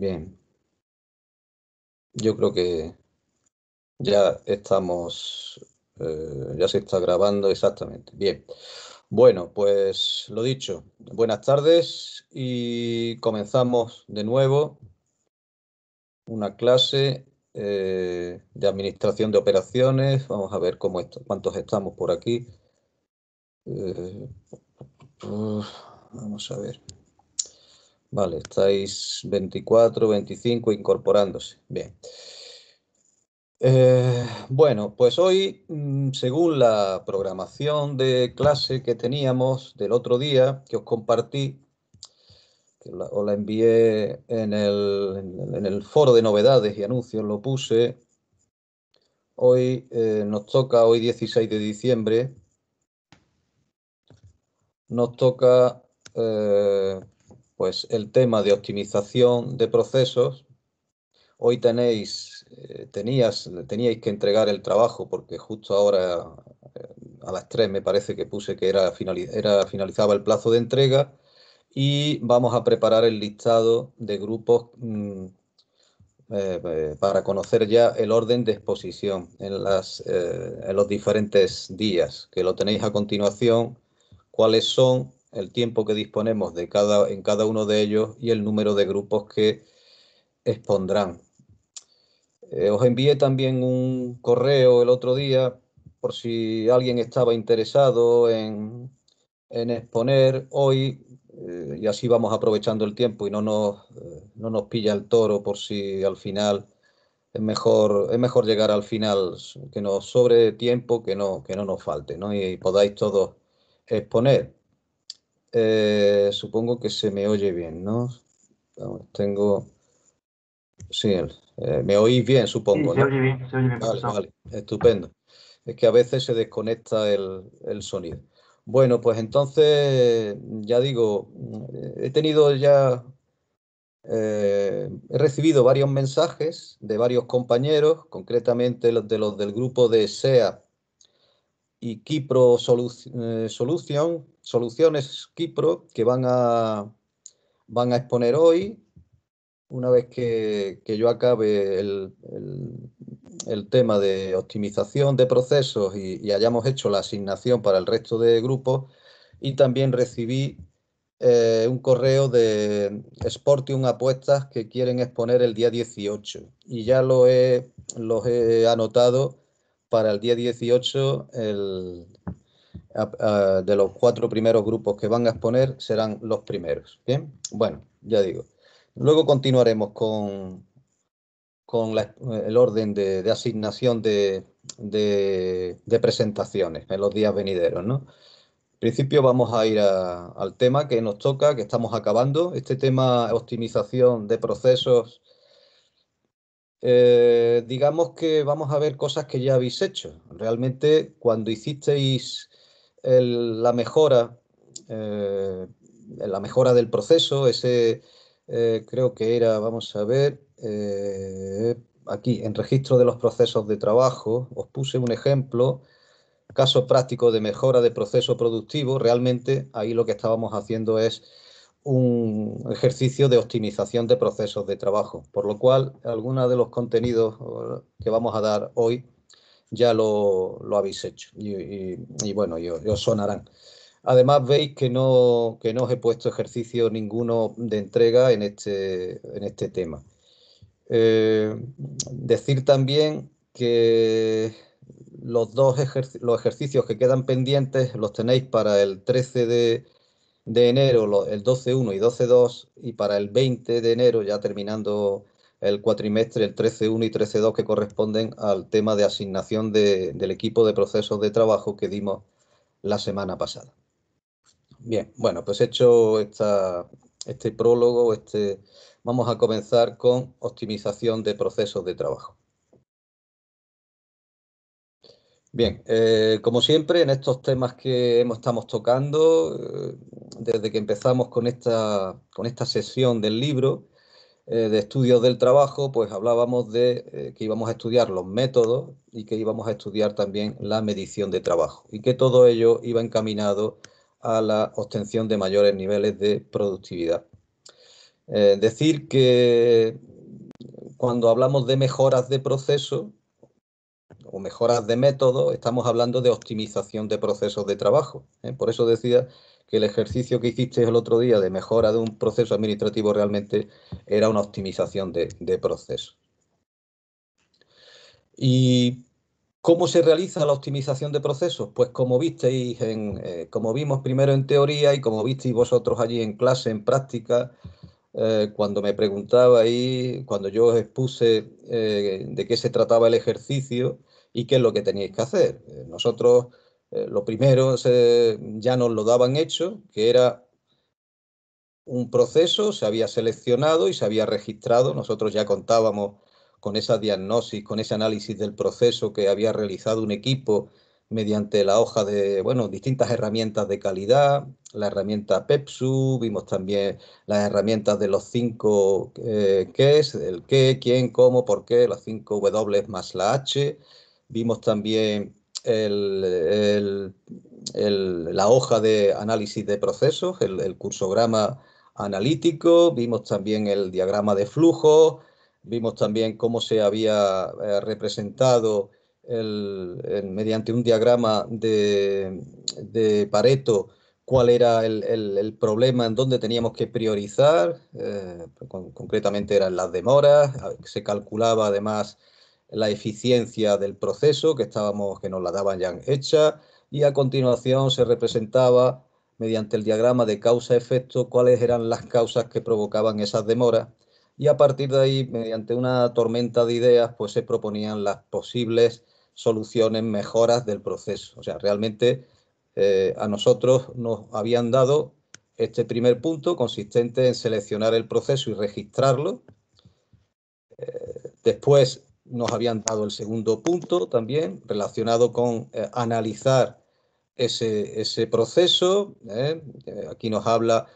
Bien. Yo creo que ya estamos, eh, ya se está grabando exactamente. Bien. Bueno, pues lo dicho, buenas tardes y comenzamos de nuevo una clase eh, de administración de operaciones. Vamos a ver cómo cuántos estamos por aquí. Eh, vamos a ver. Vale, estáis 24, 25 incorporándose. Bien. Eh, bueno, pues hoy, mm, según la programación de clase que teníamos del otro día, que os compartí, que la, os la envié en el, foro de novedades y anuncios, lo puse, hoy eh, nos toca, hoy 16 de diciembre, nos toca eh, pues el tema de optimización de procesos. Hoy tenéis, eh, tenías, teníais que entregar el trabajo porque justo ahora eh, a las 3 me parece que puse que era, finalizaba el plazo de entrega y vamos a preparar el listado de grupos mm, eh, para conocer ya el orden de exposición en los diferentes días, que lo tenéis a continuación, cuáles son el tiempo que disponemos de cada, en cada uno de ellos y el número de grupos que expondrán. Eh, os envié también un correo el otro día por si alguien estaba interesado en, exponer hoy, eh, y así vamos aprovechando el tiempo y no nos, eh, no nos pilla el toro por si al final es mejor, es mejor llegar al final, que nos sobre tiempo, que no, que no nos falte, ¿no? y podáis todos exponer. Eh, supongo que se me oye bien, ¿no? tengo... Sí, eh, me oís bien, supongo. Sí, se oye bien, se oye bien. Vale, vale, estupendo. Es que a veces se desconecta el, sonido. Bueno, pues entonces, ya digo, he tenido ya eh, he recibido varios mensajes de varios compañeros, concretamente los de los del grupo de SEA y Kipro eh, Soluciones Kipro, que van a, van a exponer hoy, una vez que, yo acabe el, tema de optimización de procesos y, hayamos hecho la asignación para el resto de grupos, y también recibí eh, un correo de Sportium Apuestas que quieren exponer el día 18, y ya lo he, los he anotado para el día 18 el, de los cuatro primeros grupos que van a exponer serán los primeros. Bien, bueno, ya digo. Luego continuaremos con, con el orden de, asignación de, de, presentaciones en los días venideros. ¿no? En principio vamos a ir al tema que nos toca, que estamos acabando. Este tema, optimización de procesos eh, digamos que vamos a ver cosas que ya habéis hecho. Realmente cuando hicisteis la mejora, eh, la mejora del proceso, ese eh, creo que era, vamos a ver, aquí en registro de los procesos de trabajo, os puse un ejemplo, caso práctico de mejora de proceso productivo, realmente ahí lo que estábamos haciendo es un ejercicio de optimización de procesos de trabajo, por lo cual algunos de los contenidos eh, que vamos a dar hoy ya lo, habéis hecho y, bueno, y, os sonarán. Además veis que no, os he puesto ejercicio ninguno de entrega en este, en este tema. Eh, decir también que los dos los ejercicios que quedan pendientes los tenéis para el 13 de, de enero el 12.1 y 12.2 y para el 20 de enero, ya terminando el cuatrimestre, el 13.1 y 13.2 que corresponden al tema de asignación de, del equipo de procesos de trabajo que dimos la semana pasada. Bien, bueno, pues hecho esta, este prólogo, este, vamos a comenzar con optimización de procesos de trabajo. Bien, eh, como siempre, en estos temas que hemos, estamos tocando, eh, desde que empezamos con esta, con esta sesión del libro eh, de estudios del trabajo, pues hablábamos de eh, que íbamos a estudiar los métodos y que íbamos a estudiar también la medición de trabajo y que todo ello iba encaminado a la obtención de mayores niveles de productividad. Eh, decir que cuando hablamos de mejoras de proceso o mejoras de método, estamos hablando de optimización de procesos de trabajo. Por eso decía que el ejercicio que hiciste el otro día de mejora de un proceso administrativo realmente era una optimización de, proceso. Y ¿Cómo se realiza la optimización de procesos? Pues como visteis, eh, como vimos primero en teoría y como visteis vosotros allí en clase, en práctica, eh, cuando me preguntaba preguntabais, cuando yo os expuse eh, de qué se trataba el ejercicio y qué es lo que teníais que hacer. Nosotros eh, lo primero ya nos lo daban hecho, que era un proceso, se había seleccionado y se había registrado. Nosotros ya contábamos con esa diagnosis, con ese análisis del proceso que había realizado un equipo mediante la hoja de, bueno, distintas herramientas de calidad, la herramienta PEPSU, vimos también las herramientas de los cinco eh, que es, el qué, quién, cómo, por qué, las cinco W más la H, vimos también el, la hoja de análisis de procesos, el, cursograma analítico, vimos también el diagrama de flujo, vimos también cómo se había eh, representado mediante un diagrama de, Pareto cuál era el, problema en donde teníamos que priorizar, eh, concretamente eran las demoras, se calculaba además la eficiencia del proceso que estábamos, que nos la daban ya hecha, y a continuación se representaba mediante el diagrama de causa-efecto cuáles eran las causas que provocaban esas demoras y a partir de ahí, mediante una tormenta de ideas, pues se proponían las posibles soluciones, mejoras del proceso. O sea, realmente eh, a nosotros nos habían dado este primer punto consistente en seleccionar el proceso y registrarlo. Eh, después nos habían dado el segundo punto también relacionado con eh, analizar ese, proceso. ¿eh? Eh, aquí nos habla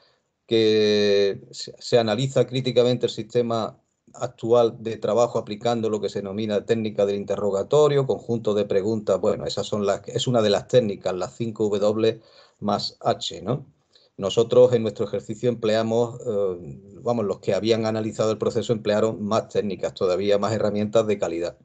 que se, analiza críticamente el sistema actual de trabajo aplicando lo que se denomina técnica del interrogatorio, conjunto de preguntas. Bueno, esas son las, es una de las técnicas, las 5 W más H, ¿no? Nosotros en nuestro ejercicio empleamos, eh, vamos, los que habían analizado el proceso emplearon más técnicas, todavía más herramientas de calidad.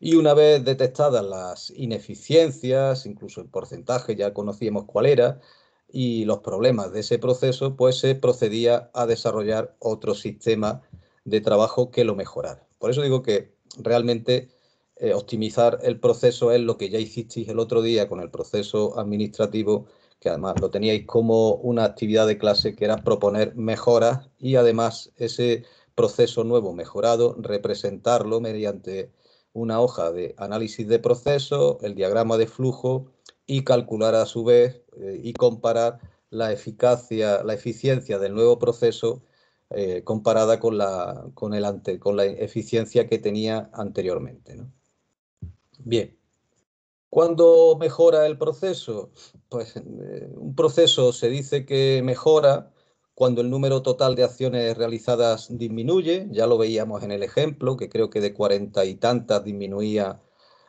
Y una vez detectadas las ineficiencias, incluso el porcentaje ya conocíamos cuál era, y los problemas de ese proceso, pues se procedía a desarrollar otro sistema de trabajo que lo mejorara. Por eso digo que realmente eh, optimizar el proceso es lo que ya hicisteis el otro día con el proceso administrativo que además lo teníais como una actividad de clase que era proponer mejoras y además ese proceso nuevo mejorado, representarlo mediante una hoja de análisis de proceso, el diagrama de flujo y calcular a su vez eh, y comparar la eficacia, la eficiencia del nuevo proceso eh, comparada con la, con, el ante, con la eficiencia que tenía anteriormente. Bien, ¿Cuándo mejora el proceso? Pues eh, un proceso se dice que mejora cuando el número total de acciones realizadas disminuye, ya lo veíamos en el ejemplo, que creo que de cuarenta y tantas disminuía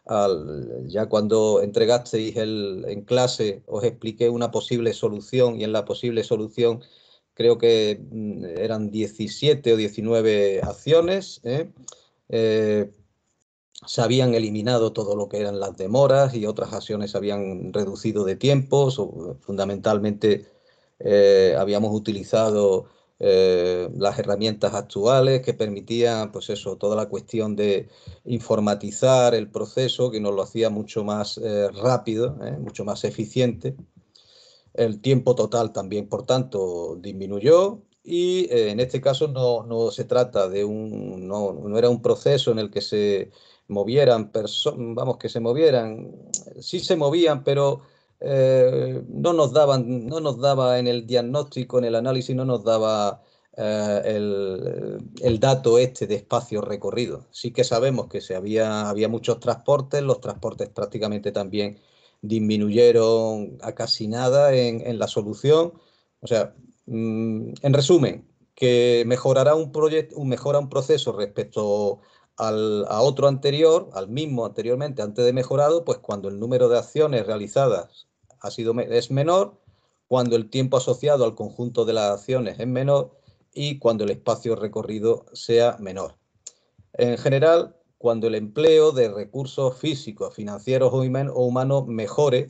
al, ya cuando entregasteis en clase os expliqué una posible solución y en la posible solución creo que mm, eran 17 o 19 acciones. ¿eh? eh se habían eliminado todo lo que eran las demoras y otras acciones se habían reducido de tiempo. fundamentalmente eh, habíamos utilizado eh, las herramientas actuales que permitían, pues eso, toda la cuestión de informatizar el proceso, que nos lo hacía mucho más eh, rápido, mucho más eficiente. El tiempo total también, por tanto, disminuyó, y en este caso no, no, se trata de un, no, no, era un proceso en el que se movieran vamos, que se movieran, sí se movían, pero eh, no nos daban, no nos daba en el diagnóstico, en el análisis, no nos daba eh, el, dato este de espacio recorrido. Sí que sabemos que se había, había muchos transportes, los transportes prácticamente también disminuyeron a casi nada en, la solución. O sea, mm, en resumen, que mejorará un, proyecto, mejora un proceso respecto al, a otro anterior, al mismo anteriormente, antes de mejorado, pues cuando el número de acciones realizadas ha sido, es menor, cuando el tiempo asociado al conjunto de las acciones es menor y cuando el espacio recorrido sea menor. En general, cuando el empleo de recursos físicos, financieros o, humanos mejore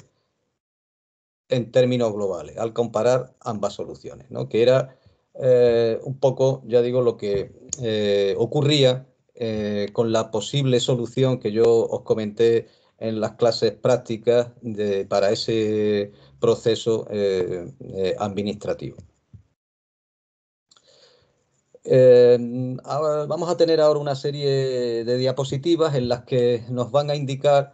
en términos globales, al comparar ambas soluciones, que era eh, un poco, ya digo, lo que eh, ocurría eh, con la posible solución que yo os comenté en las clases prácticas para ese proceso eh, eh, administrativo. vamos a tener ahora una serie de diapositivas en las que nos van a indicar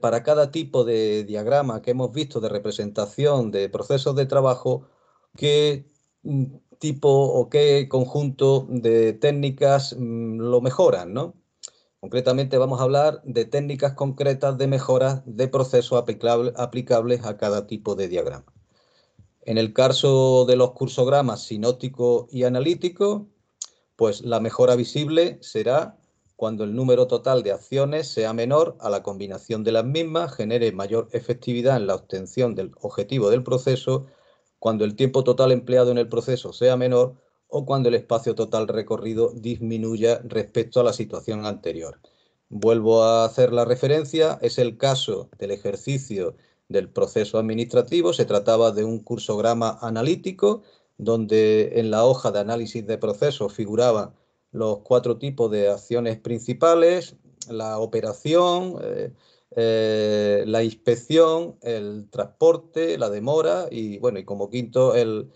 para cada tipo de diagrama que hemos visto de representación de procesos de trabajo que mm, tipo o qué conjunto de técnicas mm, lo mejoran, ¿no? Concretamente vamos a hablar de técnicas concretas de mejora de procesos aplicables a cada tipo de diagrama. En el caso de los cursogramas sinótico y analítico, pues la mejora visible será cuando el número total de acciones sea menor a la combinación de las mismas, genere mayor efectividad en la obtención del objetivo del proceso cuando el tiempo total empleado en el proceso sea menor o cuando el espacio total recorrido disminuya respecto a la situación anterior. Vuelvo a hacer la referencia, es el caso del ejercicio del proceso administrativo, se trataba de un cursograma analítico donde en la hoja de análisis de procesos figuraban los cuatro tipos de acciones principales, la operación, eh, eh, la inspección, el transporte, la demora y, bueno, y como quinto, el,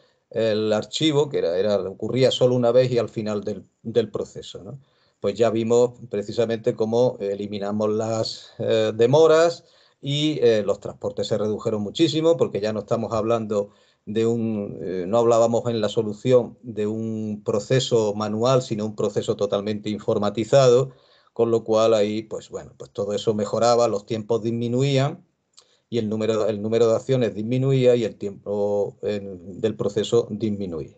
archivo, que era, ocurría solo una vez y al final del, proceso. Pues ya vimos precisamente cómo eliminamos las eh, demoras y eh, los transportes se redujeron muchísimo porque ya no estamos hablando de un, no hablábamos en la solución de un proceso manual, sino un proceso totalmente informatizado con lo cual ahí, pues bueno, pues todo eso mejoraba, los tiempos disminuían y el número, número de acciones disminuía y el tiempo del proceso disminuía.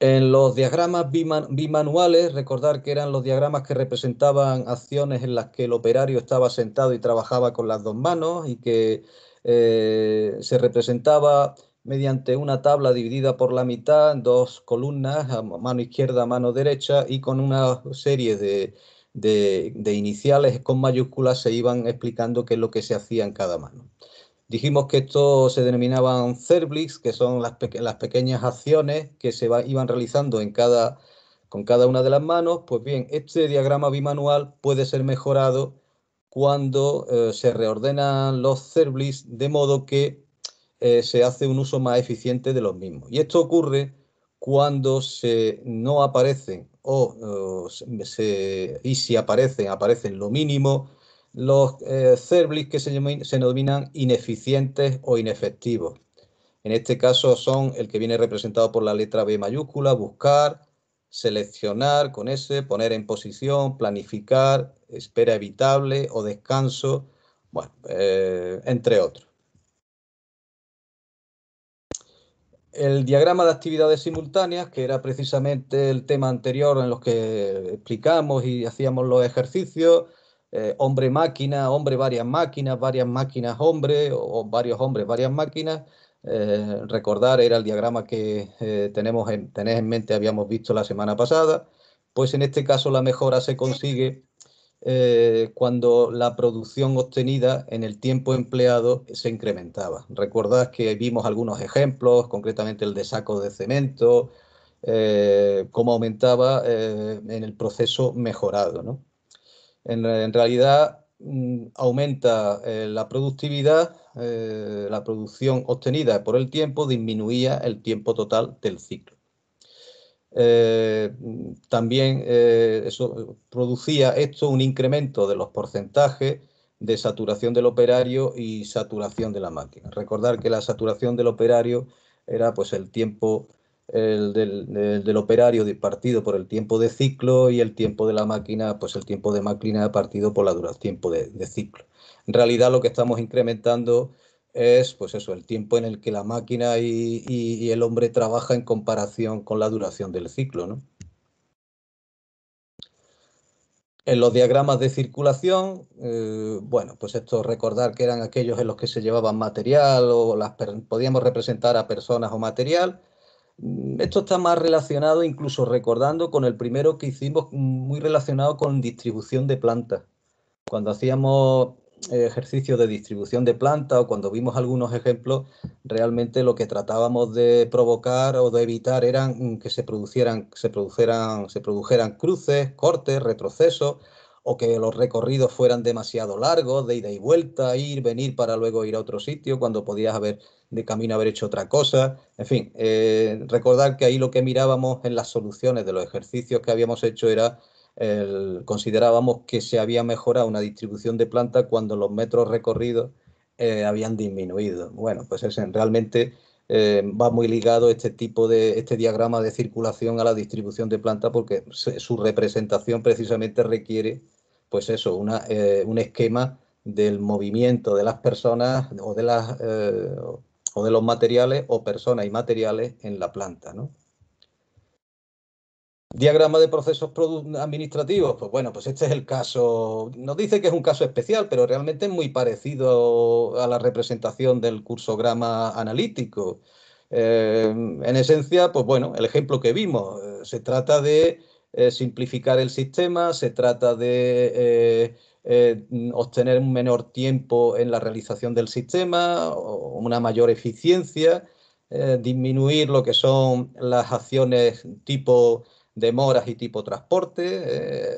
En los diagramas bimanuales, recordar que eran los diagramas que representaban acciones en las que el operario estaba sentado y trabajaba con las dos manos y que eh, se representaba mediante una tabla dividida por la mitad, dos columnas, mano izquierda, mano derecha, y con una serie de, de, iniciales con mayúsculas se iban explicando qué es lo que se hacía en cada mano. Dijimos que esto se denominaban cerblix, que son las, las pequeñas acciones que se iban realizando en cada, con cada una de las manos. Pues bien, este diagrama bimanual puede ser mejorado cuando eh, se reordenan los cerblix de modo que eh, se hace un uso más eficiente de los mismos. Y esto ocurre cuando se no aparecen o, y si aparecen, aparecen lo mínimo, los eh, que se, denominan ineficientes o inefectivos. En este caso son el que viene representado por la letra B mayúscula, buscar, seleccionar con S, poner en posición, planificar, espera evitable o descanso, bueno, eh, entre otros. el diagrama de actividades simultáneas, que era precisamente el tema anterior en los que explicamos y hacíamos los ejercicios, eh, hombre-máquina, hombre varias máquinas, varias máquinas hombre, o, varios hombres, varias máquinas. Eh, recordar, era el diagrama que tenéis eh, tenemos en mente, habíamos visto la semana pasada. Pues en este caso la mejora se consigue eh, cuando la producción obtenida en el tiempo empleado se incrementaba. Recordad que vimos algunos ejemplos, concretamente el de saco de cemento, eh, cómo aumentaba eh, en el proceso mejorado. en, realidad mm, aumenta la productividad, la producción obtenida por el tiempo disminuía el tiempo total del ciclo. Eh, también eh, eso producía esto un incremento de los porcentajes de saturación del operario y saturación de la máquina. Recordar que la saturación del operario era pues el tiempo del, del, operario partido por el tiempo de ciclo y el tiempo de la máquina, pues el tiempo de máquina partido por la duración tiempo de ciclo. En realidad lo que estamos incrementando es pues eso, el tiempo en el que la máquina y, el hombre trabaja en comparación con la duración del ciclo. En los diagramas de circulación, eh, bueno, pues esto recordar que eran aquellos en los que se llevaban material o las podíamos representar a personas o material. Mm, esto está más relacionado, incluso recordando, con el primero que hicimos, muy relacionado con distribución de plantas. Cuando hacíamos ejercicios de distribución de planta o cuando vimos algunos ejemplos, realmente lo que tratábamos de provocar o de evitar eran mm, que se producieran, se produjeran, se produjeran cruces, cortes, retrocesos o que los recorridos fueran demasiado largos, de ida y vuelta, ir, venir para luego ir a otro sitio, cuando podías haber de camino haber hecho otra cosa. En fin, eh, recordar que ahí lo que mirábamos en las soluciones de los ejercicios que habíamos hecho era considerábamos que se había mejorado una distribución de planta cuando los metros recorridos eh, habían disminuido. Bueno, pues es, realmente eh, va muy ligado este tipo de este diagrama de circulación a la distribución de planta porque su representación precisamente requiere, pues eso, eh, un esquema del movimiento de las personas o de las o de los materiales o personas y materiales en la planta, Diagrama de procesos administrativos, pues bueno, pues este es el caso, nos dice que es un caso especial, pero realmente es muy parecido a la representación del cursograma analítico. Eh, en esencia, pues bueno, el ejemplo que vimos, eh, se trata de eh, simplificar el sistema, se trata de obtener un menor tiempo en la realización del sistema, o una mayor eficiencia, disminuir lo que son las acciones tipo demoras y tipo transporte,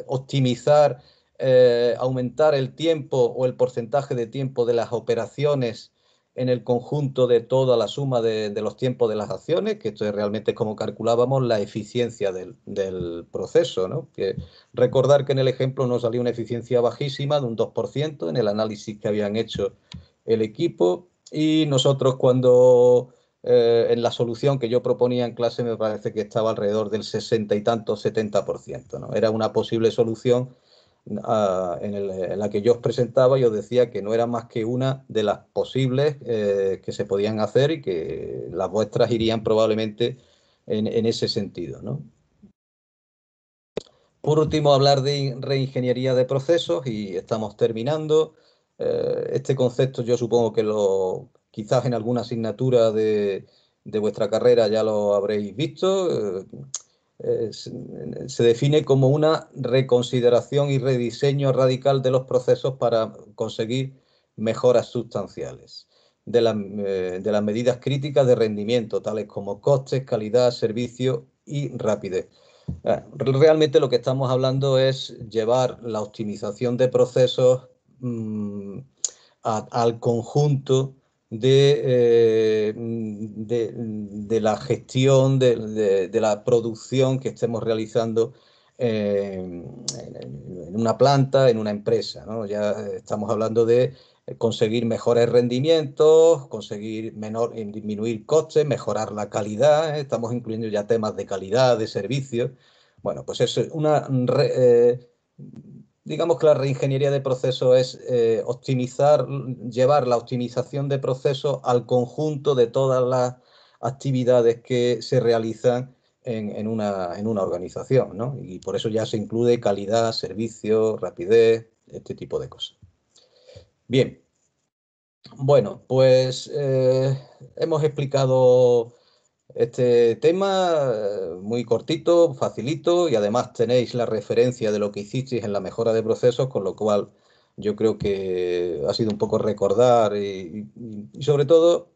eh, optimizar, eh, aumentar el tiempo o el porcentaje de tiempo de las operaciones en el conjunto de toda la suma de, los tiempos de las acciones, que esto es realmente como calculábamos la eficiencia del, proceso. ¿no? Que recordar que en el ejemplo nos salió una eficiencia bajísima de un 2% en el análisis que habían hecho el equipo y nosotros cuando eh, en la solución que yo proponía en clase me parece que estaba alrededor del 60 y tanto, 70%. ¿no? Era una posible solución ah, en, la que yo os presentaba y os decía que no era más que una de las posibles eh, que se podían hacer y que las vuestras irían probablemente en, ese sentido. Por último, hablar de reingeniería de procesos y estamos terminando. Eh, este concepto yo supongo que lo quizás en alguna asignatura de, vuestra carrera ya lo habréis visto. Eh, eh, se define como una reconsideración y rediseño radical de los procesos para conseguir mejoras sustanciales de, eh, las medidas críticas de rendimiento, tales como costes, calidad, servicio y rapidez. Realmente lo que estamos hablando es llevar la optimización de procesos mm, al conjunto eh, de, de, la gestión, de, la producción que estemos realizando eh, en una planta, en una empresa. Ya estamos hablando de conseguir mejores rendimientos, conseguir menor, disminuir costes, mejorar la calidad. ¿eh? Estamos incluyendo ya temas de calidad, de servicios. Bueno, pues es una... Digamos que la reingeniería de proceso es eh, optimizar, llevar la optimización de procesos al conjunto de todas las actividades que se realizan en, una, organización, ¿no? Y por eso ya se incluye calidad, servicio, rapidez, este tipo de cosas. Bien, bueno, pues eh, hemos explicado este tema eh, muy cortito, facilito y además tenéis la referencia de lo que hicisteis en la mejora de procesos, con lo cual yo creo que ha sido un poco recordar y, sobre todo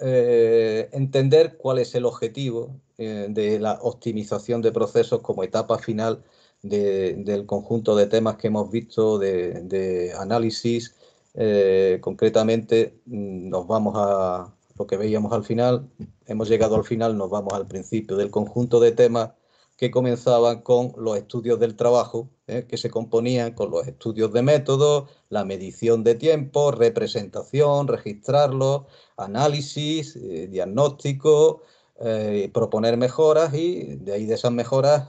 eh, entender cuál es el objetivo eh, de la optimización de procesos como etapa final del conjunto de temas que hemos visto de, análisis. concretamente mm, nos vamos a, lo que veíamos al final, hemos llegado al final, nos vamos al principio del conjunto de temas que comenzaban con los estudios del trabajo, ¿eh? que se componían con los estudios de método, la medición de tiempo, representación, registrarlo, análisis, eh, diagnóstico, eh, proponer mejoras y de ahí de esas mejoras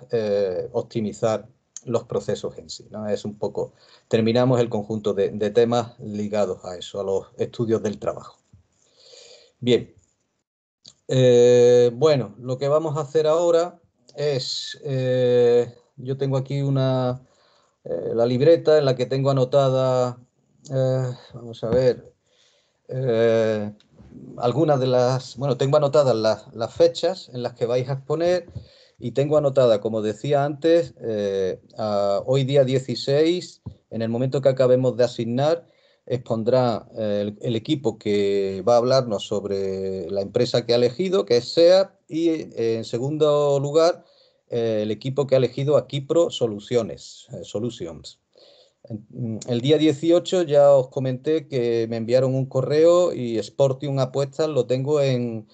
optimizar los procesos en sí. Es un poco, terminamos el conjunto de temas ligados a eso, a los estudios del trabajo. Bien. Eh, bueno, lo que vamos a hacer ahora es, eh, yo tengo aquí una, eh, la libreta en la que tengo anotada, vamos a ver, algunas de las, bueno, tengo anotadas las, fechas en las que vais a exponer y tengo anotada, como decía antes, hoy día 16, en el momento que acabemos de asignar, expondrá eh, el, equipo que va a hablarnos sobre la empresa que ha elegido, que es y eh, en segundo lugar, eh, el equipo que ha elegido a Kipro Soluciones, Solutions. Mm, el día 18 ya os comenté que me enviaron un correo y Sportium Apuestas lo tengo en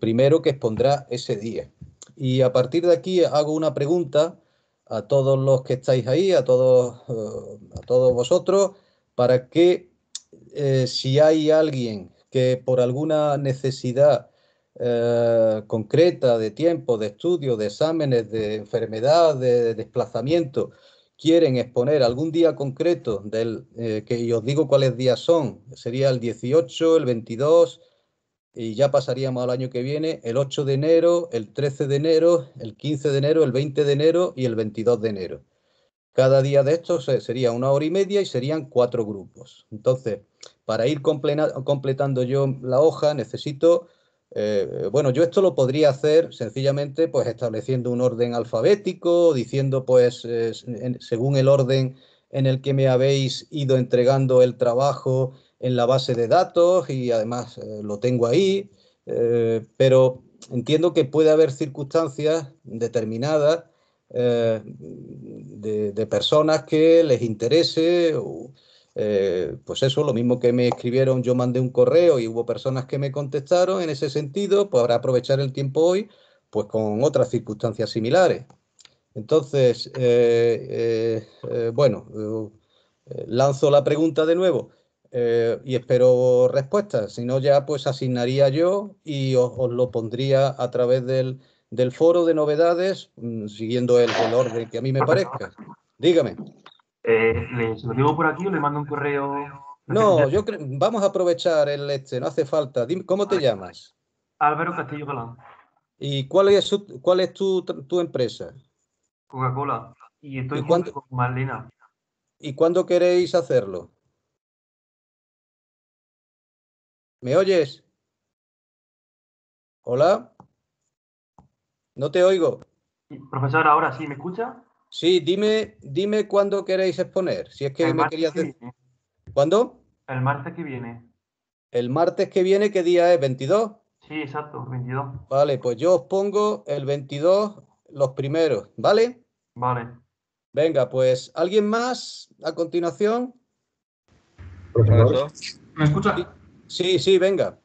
primero que expondrá ese día. Y a partir de aquí hago una pregunta a todos los que estáis ahí, a todos, eh, a todos vosotros, para que eh, si hay alguien que por alguna necesidad eh, concreta de tiempo, de estudio, de exámenes, de enfermedad, de, desplazamiento, quieren exponer algún día concreto del que os digo cuáles días son, sería el 18, el 22, y ya pasaríamos al año que viene, el 8 de enero, el 13 de enero, el 15 de enero, el 20 de enero y el 22 de enero. Cada día de estos eh, sería una hora y media y serían cuatro grupos. Entonces, para ir completando yo la hoja, necesito, eh, bueno, yo esto lo podría hacer sencillamente pues estableciendo un orden alfabético, diciendo pues eh, según el orden en el que me habéis ido entregando el trabajo, en la base de datos y además eh, lo tengo ahí, eh, pero entiendo que puede haber circunstancias determinadas eh, de, personas que les interese, pues eso, lo mismo que me escribieron, yo mandé un correo y hubo personas que me contestaron en ese sentido, pues habrá aprovechar el tiempo hoy, pues con otras circunstancias similares. Entonces, bueno, lanzo la pregunta de nuevo. Eh, y espero respuestas. Si no, ya pues asignaría yo y os, lo pondría a través del, foro de novedades, mm, siguiendo el, el, orden que a mí me parezca. Dígame. Eh, le ¿les digo por aquí o le mando un correo? No, yo vamos a aprovechar el este, no hace falta. ¿Cómo te llamas? Álvaro Castillo Galán. ¿Y cuál es, cuál es tu, empresa? Coca-Cola. Y estoy con Marlena. ¿Y cuándo queréis hacerlo? ¿Me oyes? ¿Hola? No te oigo. Profesor, ahora sí, ¿me escucha? Sí, dime, dime cuándo queréis exponer. Si es que me querías ¿Cuándo? El martes que viene. ¿El martes que viene qué día es? ¿22? Sí, exacto, 22. Vale, pues yo os pongo el 22 los primeros, ¿vale? Vale. Venga, pues ¿alguien más a continuación? Profesor. ¿Me escucha? Sí. Sí, sí, venga.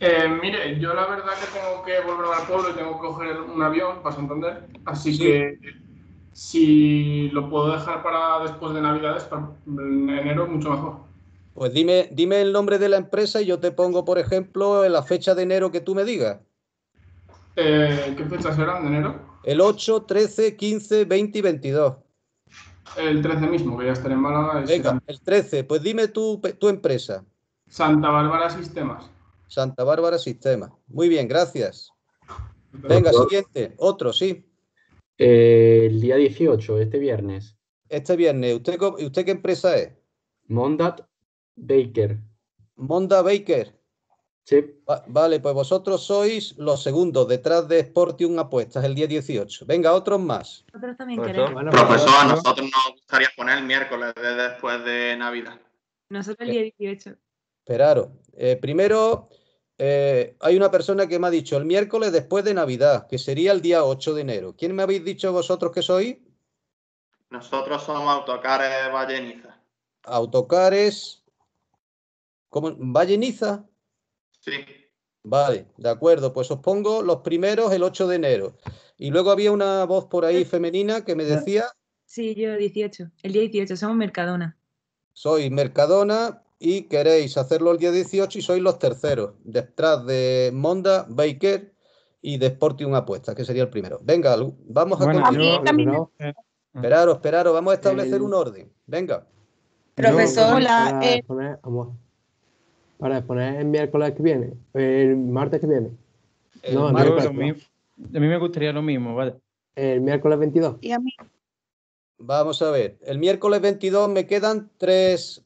Eh, mire, yo la verdad que tengo que volver al pueblo y tengo que coger un avión para entender? así que si lo puedo dejar para después de Navidades, para enero, mucho mejor. Pues dime, dime el nombre de la empresa y yo te pongo, por ejemplo, la fecha de enero que tú me digas. Eh, ¿Qué fechas eran de enero? El 8, 13, 15, 20 y 22. El 13 mismo, que ya estaré en Málaga. Venga, el 13. Pues dime tu empresa. Santa Bárbara Sistemas. Santa Bárbara Sistemas. Muy bien, gracias. Venga, siguiente. Otro, sí. Eh, el día 18, este viernes. Este viernes. ¿Usted, ¿Usted qué empresa es? Mondat Baker. Monda Baker. Sí. vale, pues vosotros sois los segundos detrás de Sportium Apuestas el día 18. Venga, otros más. Nosotros también queremos. profesor, pues, a nosotros nos gustaría poner el miércoles después de Navidad. Nosotros el día 18. Esperaros. Eh, primero, eh, hay una persona que me ha dicho el miércoles después de Navidad, que sería el día 8 de enero. ¿Quién me habéis dicho vosotros que sois? Nosotros somos Autocares Valleniza. Autocares. como ¿Valleniza? Sí. Vale, de acuerdo, pues os pongo los primeros el 8 de enero. Y luego había una voz por ahí femenina que me decía. Sí, yo 18, el día 18, somos Mercadona. Soy Mercadona, y queréis hacerlo el día 18 y sois los terceros, detrás de Monda, Baker y de Sporting apuesta, que sería el primero. Venga, vamos a continuar. Eh, esperaros, esperaros, vamos a establecer un orden. Venga. Profesor, eh. Para poner el miércoles que viene, el martes que viene. no, A mí me gustaría lo mismo, ¿vale? El miércoles 22. Y a mí. Vamos a ver, el miércoles 22 me quedan tres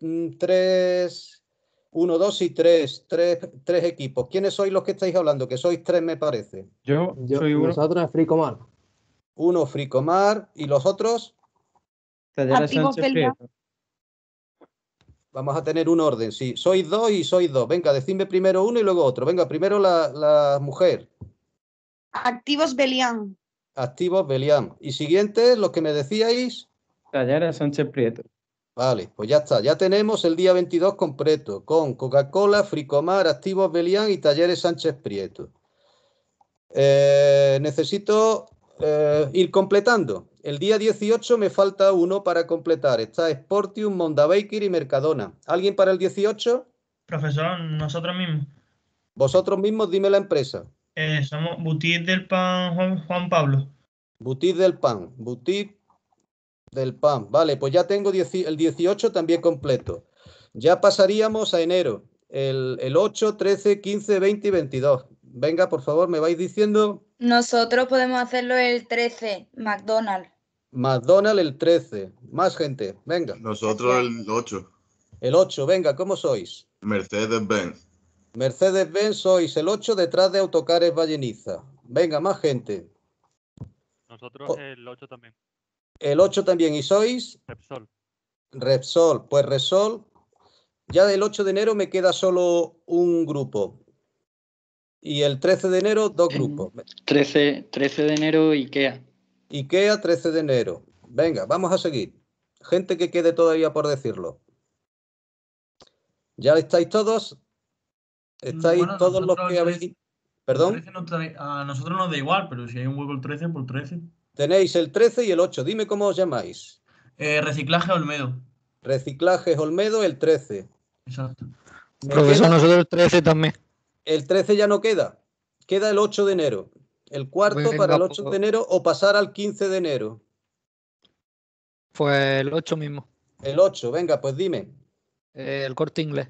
Mm, tres, uno, dos y tres, tres, equipos. ¿Quiénes sois los que estáis hablando? Que sois tres, me parece. Yo, soy uno. Nosotros Fricomar. Uno Fricomar. ¿Y los otros? Vamos a tener un orden, sí. Sois dos y sois dos. Venga, decidme primero uno y luego otro. Venga, primero la, mujer. Activos Belián. Activos Belián. Y siguiente, lo que me decíais. Tallara Sánchez Prieto. Vale, pues ya está. Ya tenemos el día 22 completo con Coca-Cola, Fricomar, Activos Belián y Talleres Sánchez Prieto. Eh, necesito eh, ir completando. El día 18 me falta uno para completar. Está Sportium, Mondabaker y Mercadona. ¿Alguien para el 18? Profesor, nosotros mismos. Vosotros mismos, dime la empresa. Eh, somos Boutique del Pan Juan, Juan Pablo. Boutique del Pan, Boutique del PAM. Vale, pues ya tengo el 18 también completo. Ya pasaríamos a enero, el, el 8, 13, 15, 20 y 22. Venga, por favor, me vais diciendo. Nosotros podemos hacerlo el 13, McDonald's. McDonald's el 13. Más gente, venga. Nosotros el 8. El 8, venga, ¿cómo sois? Mercedes-Benz. Mercedes-Benz sois el 8 detrás de Autocares Valleniza. Venga, más gente. Nosotros el 8 también. El 8 también, ¿y sois? Repsol. Repsol, pues Repsol. Ya del 8 de enero me queda solo un grupo. Y el 13 de enero, dos em, grupos. 13, 13 de enero, IKEA. IKEA, 13 de enero. Venga, vamos a seguir. Gente que quede todavía por decirlo. ¿Ya estáis todos? ¿Estáis todos los que habéis...? ¿Perdón? a nosotros nos da igual, pero si hay un huevo el 13, por 13. Tenéis el 13 y el 8. Dime cómo os llamáis. Eh, reciclaje Olmedo. Reciclaje Olmedo, el 13. Exacto. Profesor, nosotros el 13 también. El 13 ya no queda. Queda el 8 de enero. El cuarto para el 8 de enero o pasar al 15 de enero. Pues el 8 mismo. El 8, venga, pues dime. Eh, el corte inglés.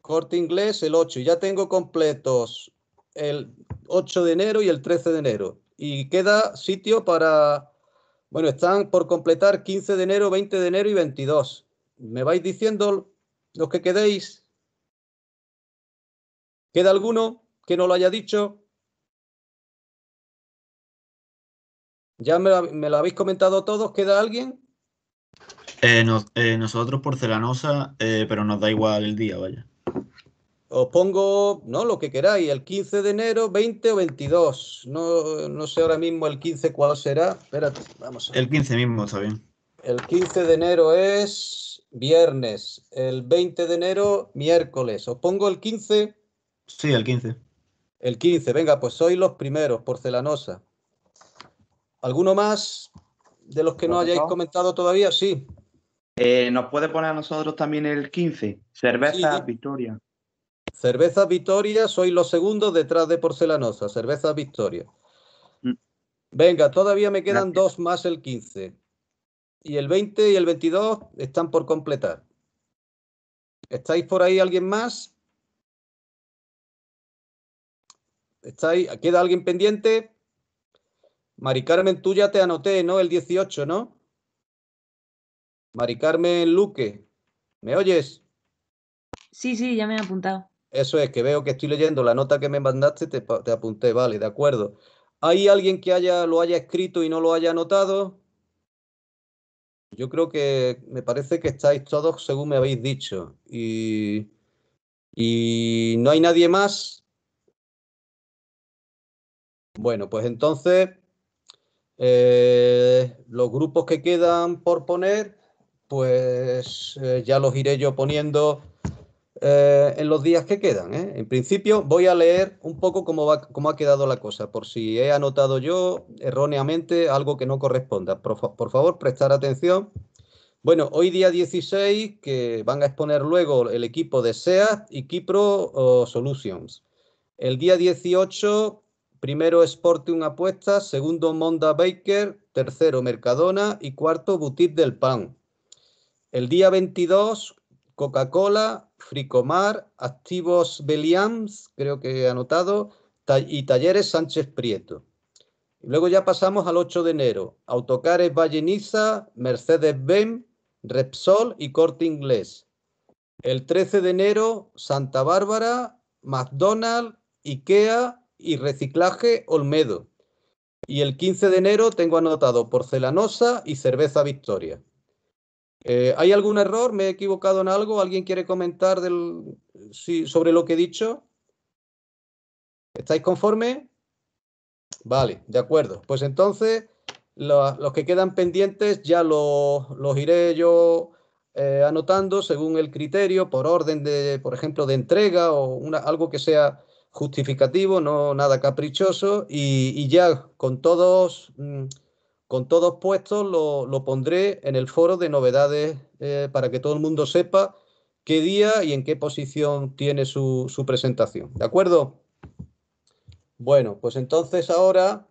Corte inglés, el 8. Ya tengo completos el 8 de enero y el 13 de enero y queda sitio para, bueno, están por completar 15 de enero, 20 de enero y 22. ¿Me vais diciendo los que quedéis? ¿Queda alguno que no lo haya dicho? Ya me, lo habéis comentado todos, ¿queda alguien? Eh, eh, nosotros porcelanosa, eh, pero nos da igual el día, vaya os pongo, ¿no? Lo que queráis, el 15 de enero, 20 o 22. No, no sé ahora mismo el 15 cuál será. Espérate, vamos. El 15 mismo está bien. El 15 de enero es viernes, el 20 de enero miércoles. ¿Os pongo el 15? Sí, el 15. El 15, venga, pues sois los primeros, porcelanosa. ¿Alguno más de los que no, hayáis comentado todavía? Sí. Eh, ¿Nos puede poner a nosotros también el 15? Cerveza Victoria. Cerveza Victoria, soy los segundos detrás de Porcelanosa. Cerveza Victoria. Mm. Venga, todavía me quedan dos más el 15. Y el 20 y el 22 están por completar. ¿Estáis por ahí alguien más? ¿Estáis? ¿Queda alguien pendiente? Mari Carmen, tú ya te anoté, ¿no? El 18, ¿no? Mari Carmen Luque, ¿me oyes? Sí, sí, ya me he apuntado. Eso es, que veo que estoy leyendo la nota que me mandaste, te, apunté, vale, de acuerdo. ¿Hay alguien que haya, lo haya escrito y no lo haya anotado? Yo creo que me parece que estáis todos según me habéis dicho. Y, no hay nadie más. Bueno, pues entonces eh, los grupos que quedan por poner, pues eh, ya los iré yo poniendo eh, en los días que quedan. ¿eh? En principio voy a leer un poco cómo, ha quedado la cosa, por si he anotado yo erróneamente algo que no corresponda. Por, favor, prestar atención. Bueno, hoy día 16, que van a exponer luego el equipo de SEA... y Kipro Solutions. El día 18, primero Sporting Apuestas, segundo Monda Baker, tercero Mercadona y cuarto Boutique del Pan. El día 22, Coca-Cola, Fricomar, Activos Beliams, creo que he anotado, y Talleres Sánchez Prieto. Luego ya pasamos al 8 de enero. Autocares Valleniza, Mercedes-Benz, Repsol y Corte Inglés. El 13 de enero, Santa Bárbara, McDonald's, IKEA y Reciclaje Olmedo. Y el 15 de enero tengo anotado Porcelanosa y Cerveza Victoria. Eh, ¿Hay algún error? ¿Me he equivocado en algo? ¿Alguien quiere comentar del, sobre lo que he dicho? ¿Estáis conforme? Vale, de acuerdo. Pues entonces, los que quedan pendientes ya los, los iré yo eh, anotando según el criterio, por orden de, por ejemplo, de entrega o algo que sea justificativo, no nada caprichoso, y, ya con todos... Mm, con todos puestos lo, pondré en el foro de novedades eh, para que todo el mundo sepa qué día y en qué posición tiene su, presentación. ¿De acuerdo? Bueno, pues entonces ahora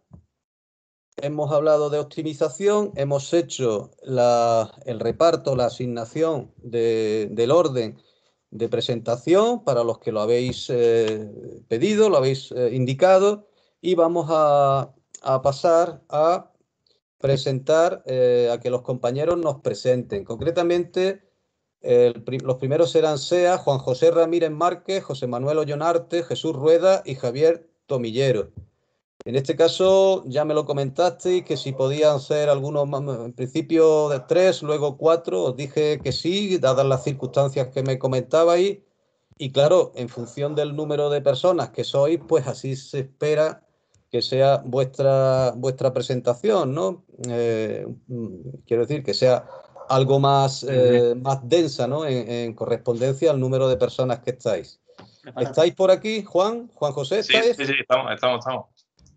hemos hablado de optimización, hemos hecho el reparto, la asignación del orden de presentación para los que lo habéis eh, pedido, lo habéis eh, indicado y vamos a pasar a presentar eh, a que los compañeros nos presenten. Concretamente, los primeros eran SEA, Juan José Ramírez Márquez, José Manuel Ollonarte, Jesús Rueda y Javier Tomillero. En este caso, ya me lo comentasteis, que si podían ser algunos, en principio de tres, luego cuatro, os dije que sí, dadas las circunstancias que me comentabais. Y claro, en función del número de personas que sois, pues así se espera que sea vuestra, vuestra presentación, ¿no? Eh, mm, quiero decir, que sea algo más, eh, más densa, ¿no? En, correspondencia al número de personas que estáis. ¿Estáis por aquí, Juan? ¿Juan José? ¿estáis? Sí, sí, estamos, estamos,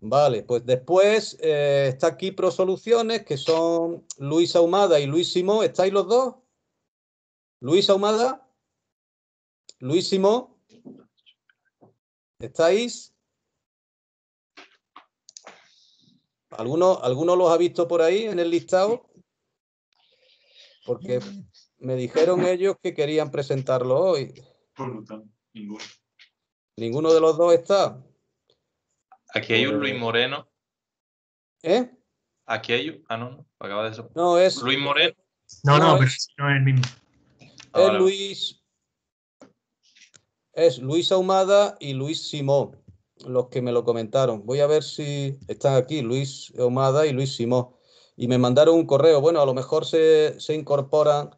Vale, pues después eh, está aquí ProSoluciones, que son Luis Ahumada y Luis Simón. ¿Estáis los dos? Luis Ahumada, Luis Simó. ¿Estáis? ¿Alguno, ¿Alguno los ha visto por ahí en el listado? Porque me dijeron ellos que querían presentarlo hoy. Por lo tanto, ninguno. Ninguno de los dos está. Aquí hay un eh, Luis Moreno. ¿Eh? Aquí hay un. Ah, no, no, acaba de eso. No, es. Luis Moreno. No, no, pero no es el mismo. es Luis. Es Luis Ahumada y Luis Simón los que me lo comentaron. Voy a ver si están aquí Luis Omada y Luis Simón. Y me mandaron un correo. Bueno, a lo mejor se, se incorporan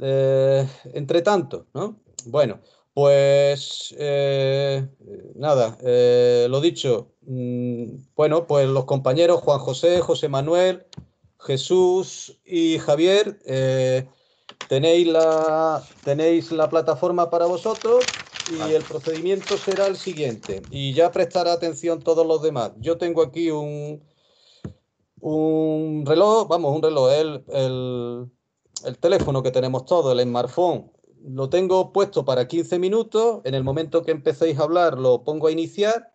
eh, entre tanto, ¿no? Bueno, pues eh, nada, eh, lo dicho. Mm, bueno, pues los compañeros Juan José, José Manuel, Jesús y Javier, tenéis, la, tenéis la plataforma para vosotros y el procedimiento será el siguiente. Y ya prestará atención todos los demás. Yo tengo aquí un, un reloj, vamos, un reloj, el, el, el teléfono que tenemos todos, el smartphone. Lo tengo puesto para 15 minutos. En el momento que empecéis a hablar, lo pongo a iniciar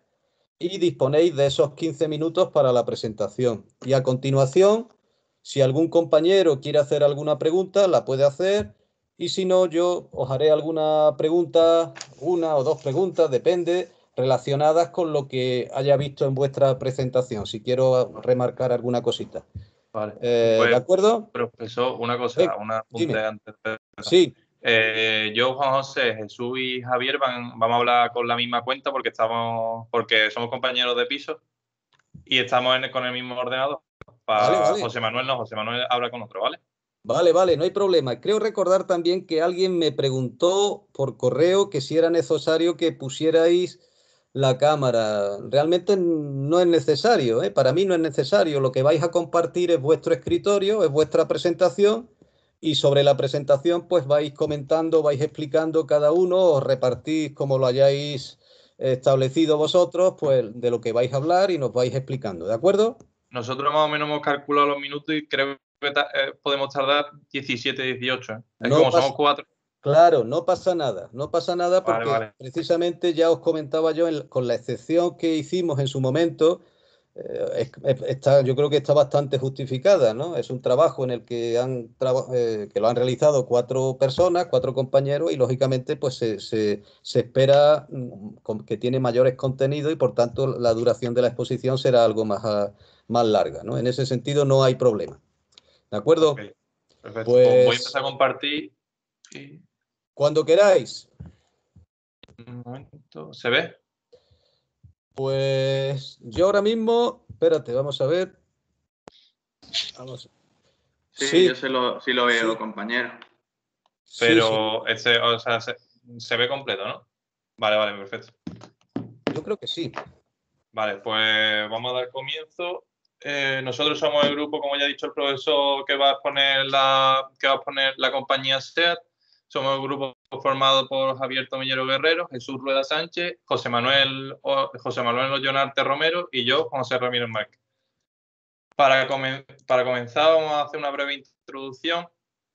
y disponéis de esos 15 minutos para la presentación. Y a continuación, si algún compañero quiere hacer alguna pregunta, la puede hacer y si no, yo os haré alguna pregunta, una o dos preguntas, depende, relacionadas con lo que haya visto en vuestra presentación, si quiero remarcar alguna cosita. Vale. Eh, ¿De pues, acuerdo? Profesor, una cosa, una punta antes. Sí. Eh, yo, Juan José, Jesús y Javier van, vamos a hablar con la misma cuenta porque estamos, porque somos compañeros de piso y estamos con el mismo ordenador. José Manuel no, José Manuel habla con otro, ¿vale? Vale, vale, no hay problema. Creo recordar también que alguien me preguntó por correo que si era necesario que pusierais la cámara. Realmente no es necesario, ¿eh? para mí no es necesario. Lo que vais a compartir es vuestro escritorio, es vuestra presentación y sobre la presentación pues vais comentando, vais explicando cada uno, os repartís como lo hayáis establecido vosotros, pues de lo que vais a hablar y nos vais explicando, ¿de acuerdo? Nosotros más o menos hemos calculado los minutos y creo eh, podemos tardar 17, 18. ¿eh? como somos cuatro. Claro, no pasa nada, no pasa nada porque precisamente ya os comentaba yo, con la excepción que hicimos en su momento, eh, está, yo creo que está bastante justificada, ¿no? Es un trabajo en el que, han que lo han realizado cuatro personas, cuatro compañeros, y lógicamente pues se, se, espera mm, que tiene mayores contenidos y por tanto la duración de la exposición será algo más, más larga, ¿no? En ese sentido no hay problema. ¿De acuerdo? Perfecto. Pues, voy a empezar a compartir. Cuando queráis. Un momento. ¿Se ve? Pues yo ahora mismo, espérate, vamos a ver. Sí, yo lo, sí lo veo, compañero. Pero o sea, se, ve completo, ¿no? Vale, vale, perfecto. Yo creo que sí. Vale, pues vamos a dar comienzo eh, nosotros somos el grupo, como ya ha dicho el profesor, que va a poner la, que va a poner la compañía SEAT. Somos el grupo formado por Javier Tomillero Guerrero, Jesús Rueda Sánchez, José Manuel, José Manuel Ollonarte Romero y yo, José Ramírez Márquez. Para, comenzar, vamos a hacer una breve introducción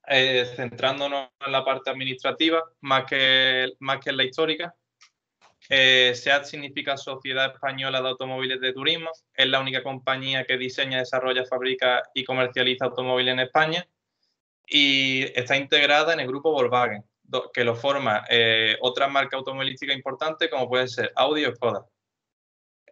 eh, centrándonos en la parte administrativa más que, más que en la histórica, SEAD eh, SEAT significa Sociedad Española de Automóviles de Turismo. Es la única compañía que diseña, desarrolla, fabrica y comercializa automóviles en España. Y está integrada en el grupo Volkswagen, que lo forma eh, otra marca automovilística importante como pueden ser Audi o Skoda.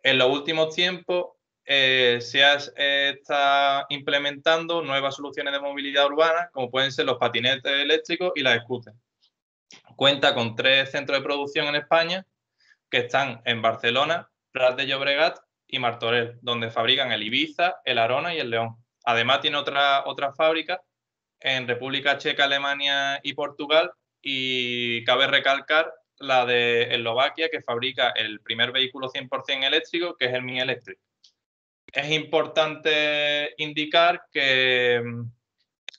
En los últimos tiempos, eh, SEAT eh, está implementando nuevas soluciones de movilidad urbana, como pueden ser los patinetes eléctricos y las scooters. Cuenta con tres centros de producción en España que están en Barcelona, Prat de Llobregat y Martorell, donde fabrican el Ibiza, el Arona y el León. Además tiene otra, otra fábrica en República Checa, Alemania y Portugal y cabe recalcar la de Eslovaquia que fabrica el primer vehículo 100% eléctrico, que es el Mini Electric. Es importante indicar que mm,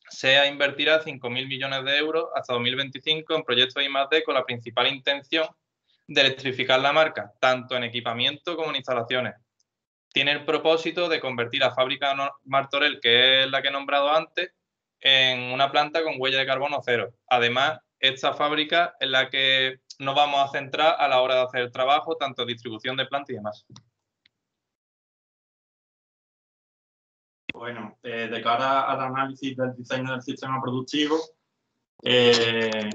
SEA invertirá 5.000 millones de euros hasta 2025 en proyectos de I+.D. con la principal intención de electrificar la marca, tanto en equipamiento como en instalaciones. Tiene el propósito de convertir la fábrica Martorell, que es la que he nombrado antes, en una planta con huella de carbono cero. Además, esta fábrica es la que nos vamos a centrar a la hora de hacer el trabajo, tanto distribución de planta y demás. Bueno, eh, de cara al análisis del diseño del sistema productivo, eh,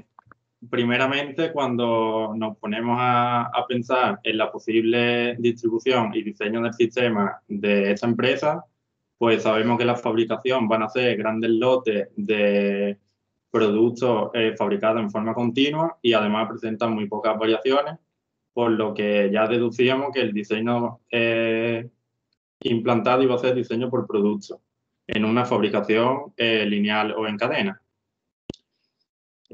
primeramente cuando nos ponemos a, pensar en la posible distribución y diseño del sistema de esa empresa, pues sabemos que la fabricación van a ser grandes lotes de productos eh, fabricados en forma continua y además presentan muy pocas variaciones, por lo que ya deducíamos que el diseño eh, implantado iba a ser diseño por producto en una fabricación eh, lineal o en cadena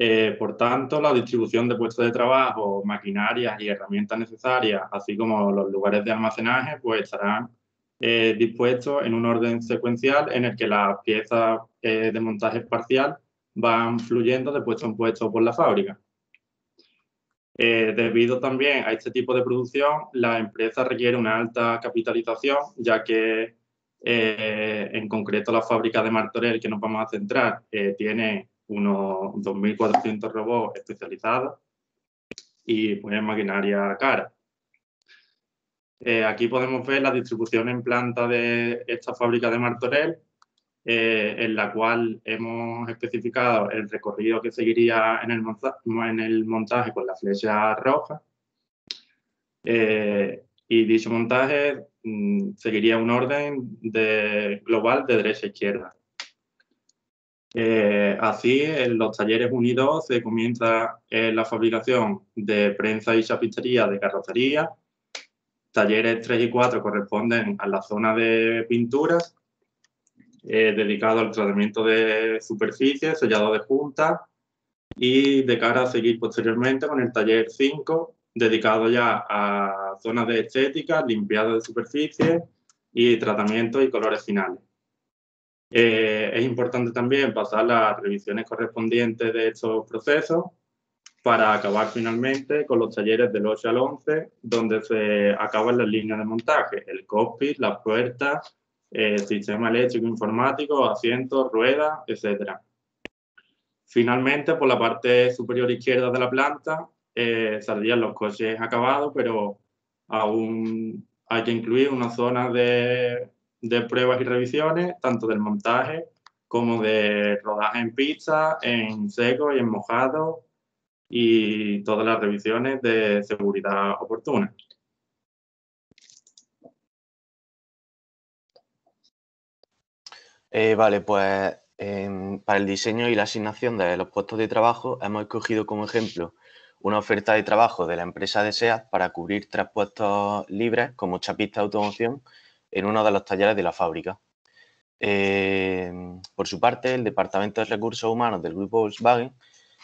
eh, por tanto, la distribución de puestos de trabajo, maquinarias y herramientas necesarias, así como los lugares de almacenaje, pues estarán eh, dispuestos en un orden secuencial en el que las piezas eh, de montaje parcial van fluyendo de puesto en puesto por la fábrica. debido también a este tipo de producción, la empresa requiere una alta capitalización, ya que en concreto la fábrica de Martorell, que nos vamos a centrar, tiene unos 2.400 robots especializados y pues maquinaria cara. Eh, aquí podemos ver la distribución en planta de esta fábrica de Martorell, eh, en la cual hemos especificado el recorrido que seguiría en el, montaje con la flecha roja. Eh, y dicho montaje mm, seguiría un orden global de derecha a izquierda. Eh, así, en los talleres unidos se comienza eh, la fabricación de prensa y chapistería de carrocería. Talleres 3 y 4 corresponden a la zona de pinturas, eh, dedicado al tratamiento de superficies, sellado de junta y de cara a seguir posteriormente con el taller 5, dedicado ya a zonas de estética, limpiado de superficie y tratamiento y colores finales. Eh, es importante también pasar las revisiones correspondientes de estos procesos para acabar finalmente con los talleres del 8 al 11, donde se acaban las líneas de montaje, el cockpit, las puertas, el eh, sistema eléctrico informático, asientos, ruedas, etc. Finalmente, por la parte superior izquierda de la planta, eh, saldrían los coches acabados, pero aún hay que incluir una zona de de pruebas y revisiones, tanto del montaje como de rodaje en pista, en seco y en mojado, y todas las revisiones de seguridad oportuna. Eh, vale, pues para el diseño y la asignación de los puestos de trabajo hemos escogido como ejemplo una oferta de trabajo de la empresa de para cubrir tres puestos libres como chapista de automoción en uno de los talleres de la fábrica. Eh, por su parte, el Departamento de Recursos Humanos del grupo Volkswagen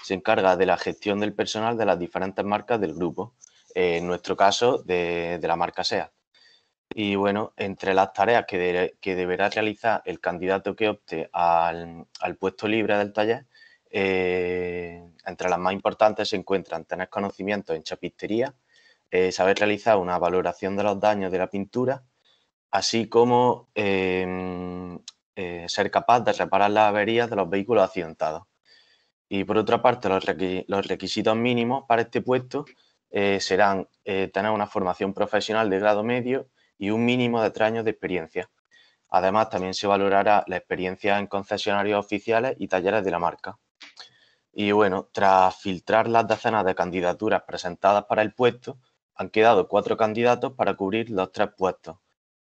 se encarga de la gestión del personal de las diferentes marcas del grupo, eh, en nuestro caso de, la marca SEA. Y bueno, entre las tareas que, deberá realizar el candidato que opte al, puesto libre del taller, eh, entre las más importantes se encuentran tener conocimiento en chapistería, saber realizar una valoración de los daños de la pintura, así como em, eh, ser capaz de reparar las averías de los vehículos accidentados. Y por otra parte, los, requisitos mínimos para este puesto eh, serán eh, tener una formación profesional de grado medio y un mínimo de tres años de experiencia. Además, también se valorará la experiencia en concesionarios oficiales y talleres de la marca. Y bueno, tras filtrar las decenas de candidaturas presentadas para el puesto, han quedado cuatro candidatos para cubrir los tres puestos.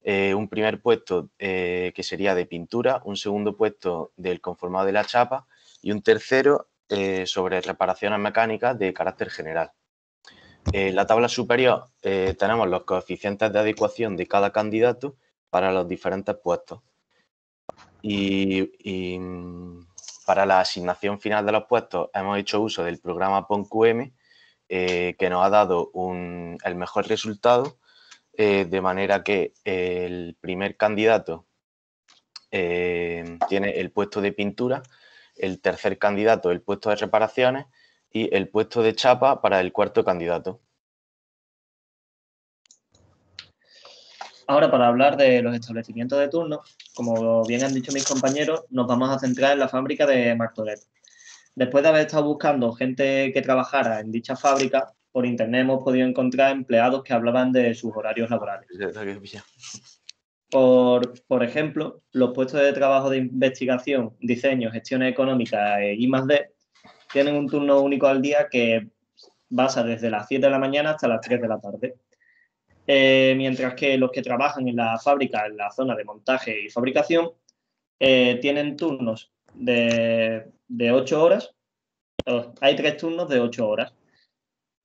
Eh, un primer puesto eh, que sería de pintura, un segundo puesto del conformado de la chapa y un tercero eh, sobre reparaciones mecánicas de carácter general. En la tabla superior tenemos los coeficientes de adecuación de cada candidato para los diferentes puestos. Y, mm, para la asignación final de los puestos hemos hecho uso del programa PONQM que nos ha dado el mejor resultado eh, de manera que el primer candidato eh, tiene el puesto de pintura, el tercer candidato el puesto de reparaciones y el puesto de chapa para el cuarto candidato. Ahora, para hablar de los establecimientos de turno, como bien han dicho mis compañeros, nos vamos a centrar en la fábrica de Martorell. Después de haber estado buscando gente que trabajara en dicha fábrica, por internet hemos podido encontrar empleados que hablaban de sus horarios laborales. Por, ejemplo, los puestos de trabajo de investigación, diseño, gestión económica y e más de tienen un turno único al día que basa desde las 7 de la mañana hasta las 3 de la tarde. Eh, mientras que los que trabajan en la fábrica, en la zona de montaje y fabricación, eh, tienen turnos de, de 8 horas. Oh, hay tres turnos de 8 horas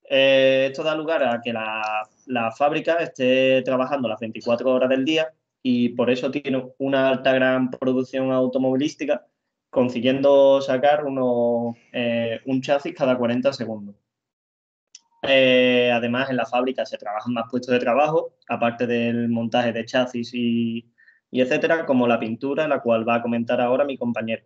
eh, esto da lugar a que la, fábrica esté trabajando las 24 horas del día y por eso tiene una alta gran producción automovilística, consiguiendo sacar eh, un chasis cada 40 segundos. Eh, además, en la fábrica se trabajan más puestos de trabajo, aparte del montaje de chasis y, y etcétera, como la pintura, la cual va a comentar ahora mi compañero.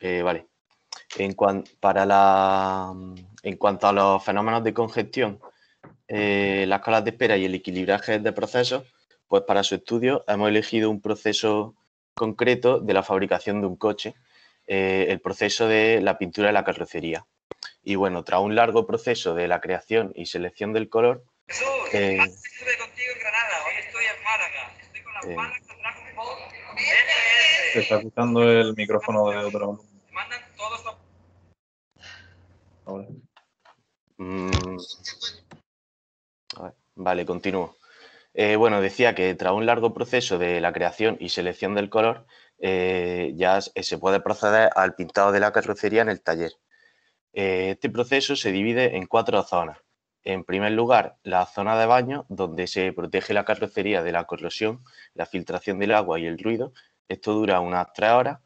Eh, vale. En, cuanto a los fenómenos de congestión, eh, las colas de espera y el equilibraje de procesos, pues para su estudio hemos elegido un proceso concreto de la fabricación de un coche, eh, el proceso de la pintura de la carrocería. Y bueno, tras un largo proceso de la creación y selección del color... Jesús, contigo en Granada, hoy estoy en Málaga, estoy con la Málaga Se está el micrófono de otro. Mm. Vale, continúo. Eh, bueno, decía que tras un largo proceso de la creación y selección del color, eh, ya eh, se puede proceder al pintado de la carrocería en el taller. este proceso se divide en cuatro zonas. En primer lugar, la zona de baño, donde se protege la carrocería de la corrosión, la filtración del agua y el ruido. Esto dura unas tres horas.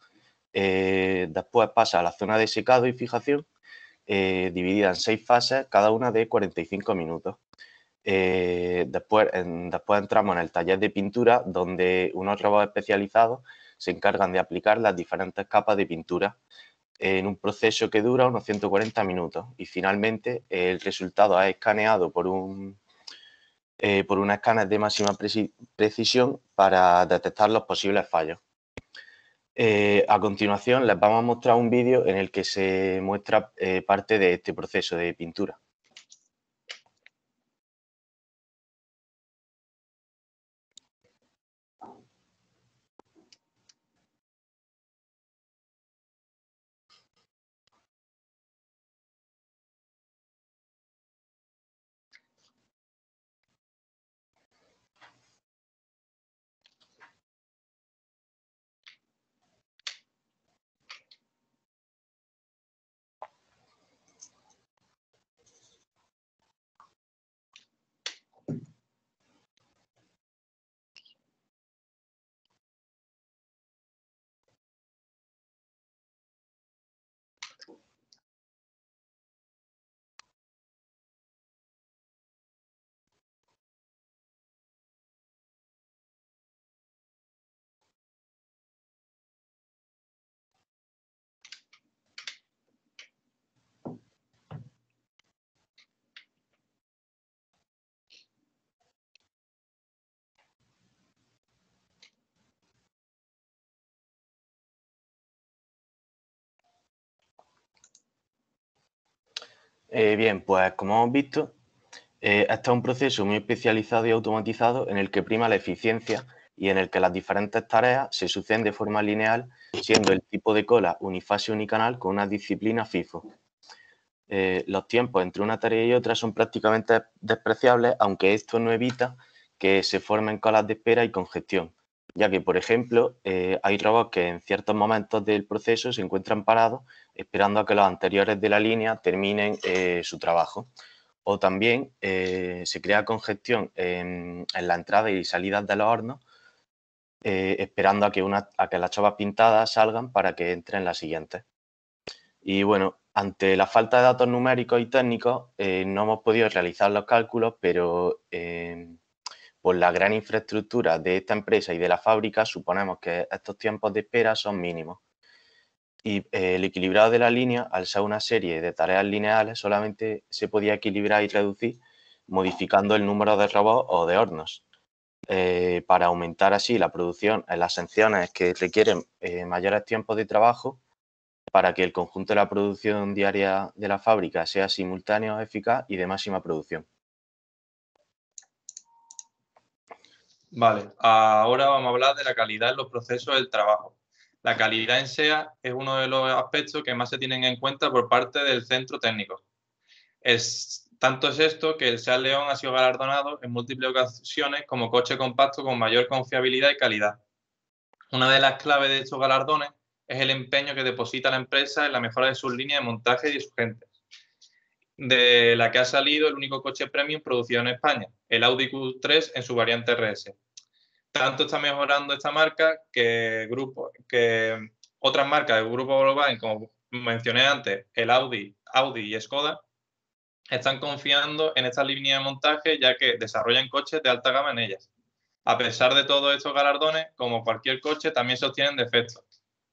después pasa a la zona de secado y fijación, eh, dividida en seis fases, cada una de 45 minutos. Eh, después, después entramos en el taller de pintura, donde unos robots especializados se encargan de aplicar las diferentes capas de pintura en un proceso que dura unos 140 minutos y finalmente el resultado es escaneado por un eh, por escáner de máxima precisión para detectar los posibles fallos. Eh, a continuación les vamos a mostrar un vídeo en el que se muestra eh, parte de este proceso de pintura. Eh, bien, pues como hemos visto, este es un proceso muy especializado y automatizado en el que prima la eficiencia y en el que las diferentes tareas se suceden de forma lineal, siendo el tipo de cola unifase unicanal con una disciplina FIFO. Eh, los tiempos entre una tarea y otra son prácticamente despreciables, aunque esto no evita que se formen colas de espera y congestión, ya que, por ejemplo, hay robots que en ciertos momentos del proceso se encuentran parados esperando a que los anteriores de la línea terminen eh, su trabajo. O también eh, se crea congestión en, la entrada y salida de los hornos, eh, esperando a que, una, a que las chovas pintadas salgan para que entren las siguientes. Y bueno, ante la falta de datos numéricos y técnicos, no hemos podido realizar los cálculos, pero em, por la gran infraestructura de esta empresa y de la fábrica, suponemos que estos tiempos de espera son mínimos y eh, el equilibrado de la línea, al ser una serie de tareas lineales, solamente se podía equilibrar y reducir modificando el número de robots o de hornos. Eh, para aumentar así la producción en eh, las secciones que requieren mayores tiempos de trabajo, para que el conjunto de la producción diaria de la fábrica sea simultáneo, eficaz y de máxima producción. Vale, ahora vamos a hablar de la calidad en los procesos del trabajo la calidad en SEA es uno de los aspectos que más se tienen en cuenta por parte del centro técnico. tanto es esto que el SEA León ha sido galardonado en múltiples ocasiones como coche compacto con mayor confiabilidad y calidad. Una de las claves de estos galardones es el empeño que deposita la empresa en la mejora de sus líneas de montaje y de sus gentes, de la que ha salido el único coche premium producido en España, el Audi Q3 en su variante RS, tanto está mejorando esta marca que, grupo, que otras marcas del grupo Global, como mencioné antes, el Audi, Audi y Skoda, están confiando en esta línea de montaje ya que desarrollan coches de alta gama en ellas. A pesar de todos estos galardones, como cualquier coche, también se obtienen defectos.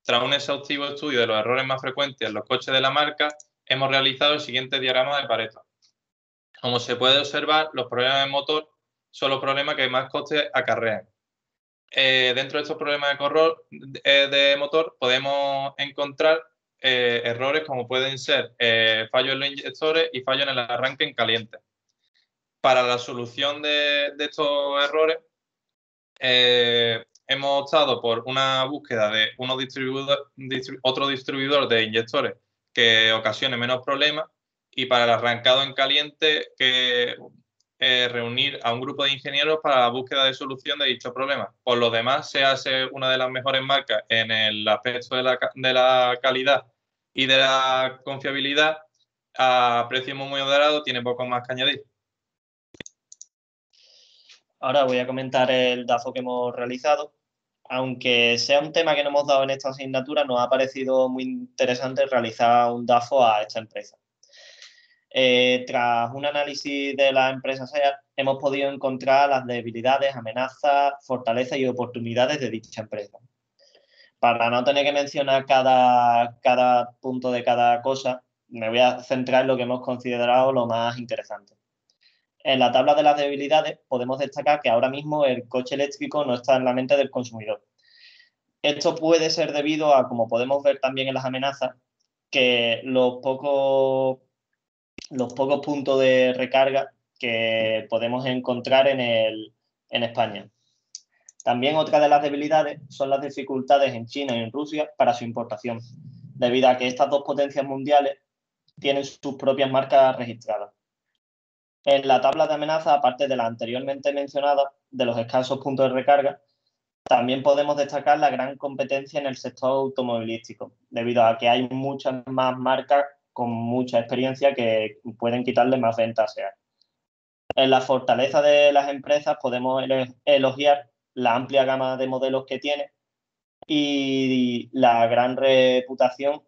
Tras un exhaustivo estudio de los errores más frecuentes en los coches de la marca, hemos realizado el siguiente diagrama de Pareto. Como se puede observar, los problemas de motor son los problemas que más costes acarrean. Eh, dentro de estos problemas de, eh, de motor podemos encontrar eh, errores como pueden ser fallos en los inyectores y fallos en el arranque en caliente. Para la solución de, estos errores, hemos optado por una búsqueda de uno otro distribuidor de inyectores que ocasione menos problemas y para el arrancado en caliente, que eh, reunir a un grupo de ingenieros para la búsqueda de solución de dicho problema. Por lo demás, se hace una de las mejores marcas en el aspecto de la, de la calidad y de la confiabilidad a precio muy moderado, tiene poco más que añadir. Ahora voy a comentar el DAFO que hemos realizado. Aunque sea un tema que no hemos dado en esta asignatura, nos ha parecido muy interesante realizar un DAFO a esta empresa. Eh, tras un análisis de la empresa SEAT, hemos podido encontrar las debilidades, amenazas, fortalezas y oportunidades de dicha empresa. Para no tener que mencionar cada, cada punto de cada cosa, me voy a centrar en lo que hemos considerado lo más interesante. En la tabla de las debilidades podemos destacar que ahora mismo el coche eléctrico no está en la mente del consumidor. Esto puede ser debido a, como podemos ver también en las amenazas, que los pocos los pocos puntos de recarga que podemos encontrar en, España. También otra de las debilidades son las dificultades en China y en Rusia para su importación, debido a que estas dos potencias mundiales tienen sus propias marcas registradas. En la tabla de amenaza, aparte de la anteriormente mencionada, de los escasos puntos de recarga, también podemos destacar la gran competencia en el sector automovilístico, debido a que hay muchas más marcas con mucha experiencia que pueden quitarle más ventas SEA. En la fortaleza de las empresas podemos elogiar la amplia gama de modelos que tiene y la gran reputación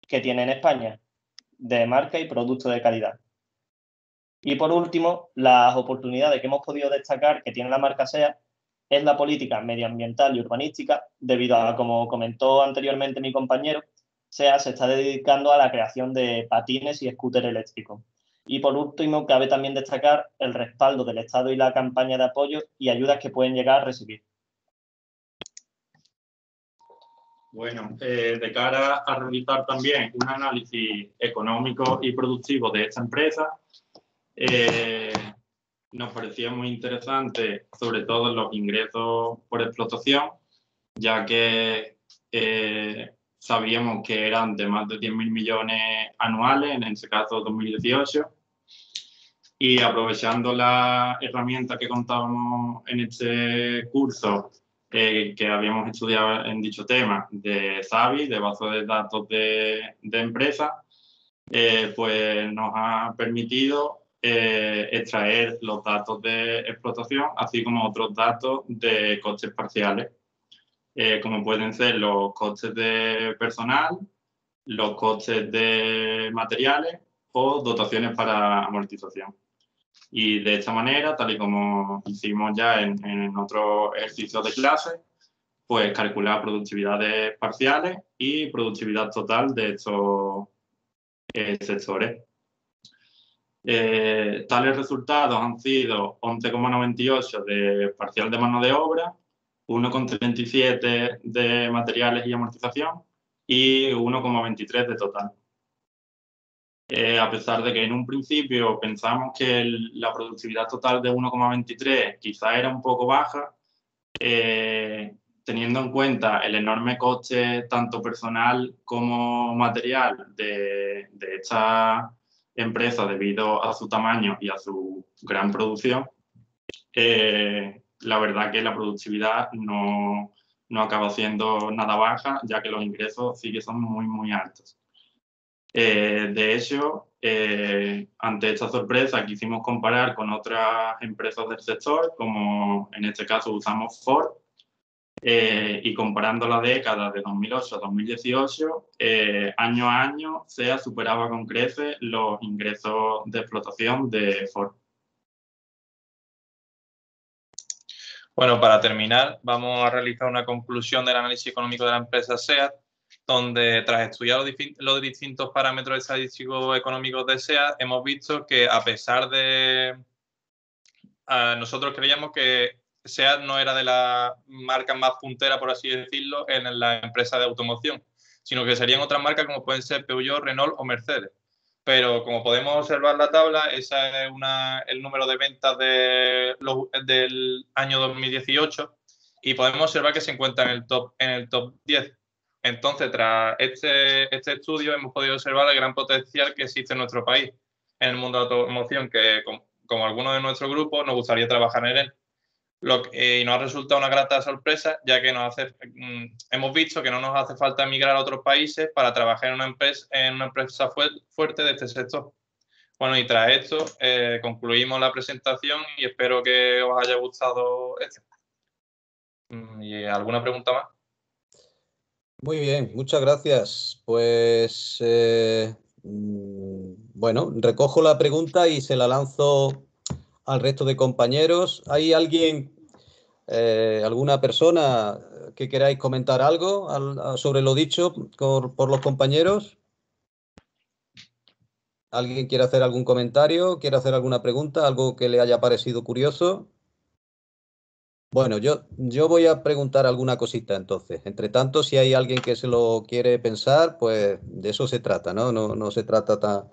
que tiene en España de marca y producto de calidad. Y por último, las oportunidades que hemos podido destacar que tiene la marca SEA es la política medioambiental y urbanística, debido a, como comentó anteriormente mi compañero, SEA se está dedicando a la creación de patines y scooter eléctrico Y por último, cabe también destacar el respaldo del Estado y la campaña de apoyo y ayudas que pueden llegar a recibir. Bueno, eh, de cara a realizar también un análisis económico y productivo de esta empresa, eh, nos parecía muy interesante, sobre todo los ingresos por explotación, ya que eh, sabíamos que eran de más de 10.000 millones anuales, en este caso 2018. Y aprovechando la herramienta que contábamos en este curso eh, que habíamos estudiado en dicho tema, de SAVI, de base de datos de, de empresa eh, pues nos ha permitido eh, extraer los datos de explotación, así como otros datos de costes parciales eh, como pueden ser los costes de personal, los costes de materiales o dotaciones para amortización. Y de esta manera, tal y como hicimos ya en, en otros ejercicios de clase, pues calcular productividades parciales y productividad total de estos eh, sectores. Eh, tales resultados han sido 11,98 de parcial de mano de obra, 1,37 de materiales y amortización y 1,23 de total. Eh, a pesar de que en un principio pensamos que la productividad total de 1,23 quizá era un poco baja, eh, teniendo en cuenta el enorme coste tanto personal como material de, de esta empresa debido a su tamaño y a su gran producción, eh, la verdad que la productividad no, no acaba siendo nada baja, ya que los ingresos sí que son muy, muy altos. Eh, de hecho, eh, ante esta sorpresa quisimos comparar con otras empresas del sector, como en este caso usamos Ford, eh, y comparando la década de 2008 a 2018, año a año SEA superaba con creces los ingresos de explotación de Ford. Bueno, para terminar, vamos a realizar una conclusión del análisis económico de la empresa SEAT, donde tras estudiar los, distintos parámetros estadísticos económicos de SEAT, hemos visto que a pesar de... nosotros creíamos que SEAT no era de las marcas más puntera, por así decirlo, en la empresa de automoción, sino que serían otras marcas como pueden ser Peugeot, Renault o Mercedes pero como podemos observar la tabla, ese es el número de ventas de del año 2018 y podemos observar que se encuentra en el top, en el top 10. Entonces, tras este, este estudio hemos podido observar el gran potencial que existe en nuestro país, en el mundo de la automoción, que como, como algunos de nuestro grupo nos gustaría trabajar en él. Eh, y nos ha resultado una grata sorpresa, ya que nos hace, mm, hemos visto que no nos hace falta emigrar a otros países para trabajar en una empresa, en una empresa fuerte de este sector. Bueno, y tras esto eh, concluimos la presentación y espero que os haya gustado este. Mm, ¿Y alguna pregunta más? Muy bien, muchas gracias. Pues eh, mm, bueno, recojo la pregunta y se la lanzo al resto de compañeros. ¿Hay alguien, eh, alguna persona que queráis comentar algo sobre lo dicho por, los compañeros? ¿Alguien quiere hacer algún comentario? ¿Quiere hacer alguna pregunta? ¿Algo que le haya parecido curioso? Bueno, yo, yo voy a preguntar alguna cosita entonces. Entre tanto, si hay alguien que se lo quiere pensar, pues de eso se trata, ¿no? No, no se trata tan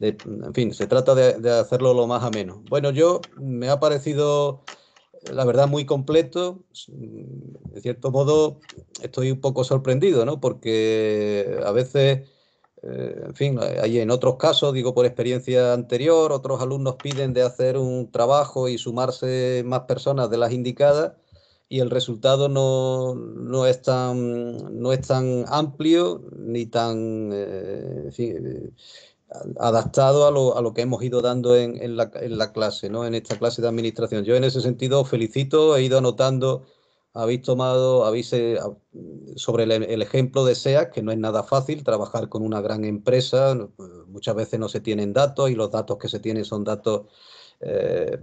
de, en fin, se trata de, de, hacerlo lo más ameno. Bueno, yo me ha parecido, la verdad, muy completo. De cierto modo, estoy un poco sorprendido, ¿no? Porque a veces eh, en fin, en otros casos, digo por experiencia anterior, otros alumnos piden de hacer un trabajo y sumarse más personas de las indicadas y el resultado no, es, tan, no es tan amplio ni tan eh, eh, adaptado a lo, a lo, que hemos ido dando en, la, en la clase, ¿no? en esta clase de administración. Yo en ese sentido felicito, he ido anotando habéis tomado, habéis eh, sobre el, ejemplo de SEA, que no es nada fácil trabajar con una gran empresa, eh, muchas veces no se tienen datos y los datos que se tienen son datos eh,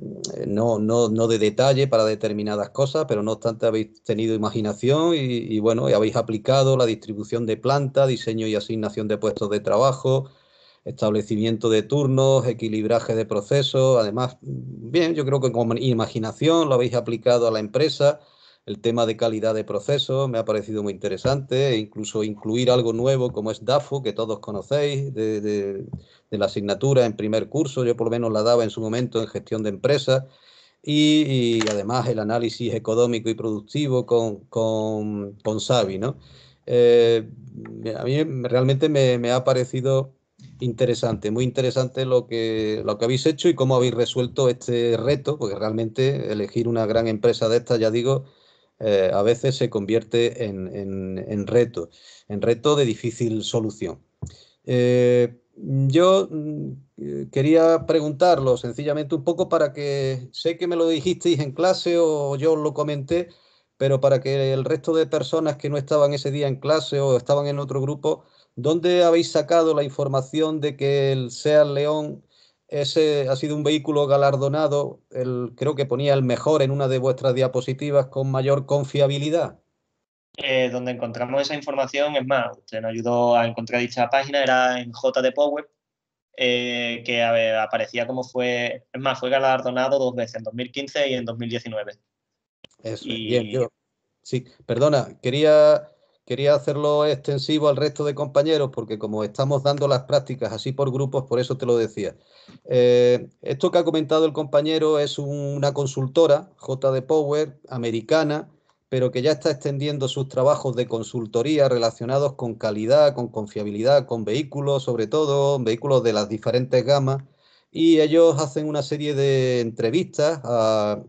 no, no, de detalle para determinadas cosas, pero no obstante habéis tenido imaginación y, bueno, y habéis aplicado la distribución de planta, diseño y asignación de puestos de trabajo, establecimiento de turnos, equilibraje de procesos, además, bien, yo creo que con imaginación lo habéis aplicado a la empresa el tema de calidad de proceso... me ha parecido muy interesante, e incluso incluir algo nuevo como es DAFO, que todos conocéis, de, la asignatura en primer curso, yo por lo menos la daba en su momento en gestión de empresas, y, además el análisis económico y productivo con, con, con ¿no? Eh, a mí realmente me, me, ha parecido interesante, muy interesante lo que, lo que habéis hecho y cómo habéis resuelto este reto, porque realmente elegir una gran empresa de estas, ya digo, eh, a veces se convierte en, en, reto, en reto de difícil solución. Eh, yo mm, eh, quería preguntarlo sencillamente un poco para que, sé que me lo dijisteis en clase o yo lo comenté, pero para que el resto de personas que no estaban ese día en clase o estaban en otro grupo, ¿dónde habéis sacado la información de que el sea León ese ha sido un vehículo galardonado, el, creo que ponía el mejor en una de vuestras diapositivas con mayor confiabilidad. Eh, donde encontramos esa información, es más, usted nos ayudó a encontrar dicha página, era en JD Power, eh, que aparecía como fue, es más, fue galardonado dos veces, en 2015 y en 2019. Eso, bien, yo. Sí, perdona, quería Quería hacerlo extensivo al resto de compañeros porque como estamos dando las prácticas así por grupos, por eso te lo decía. Eh, esto que ha comentado el compañero es una consultora, JD Power, americana, pero que ya está extendiendo sus trabajos de consultoría relacionados con calidad, con confiabilidad, con vehículos, sobre todo vehículos de las diferentes gamas. Y ellos hacen una serie de entrevistas a,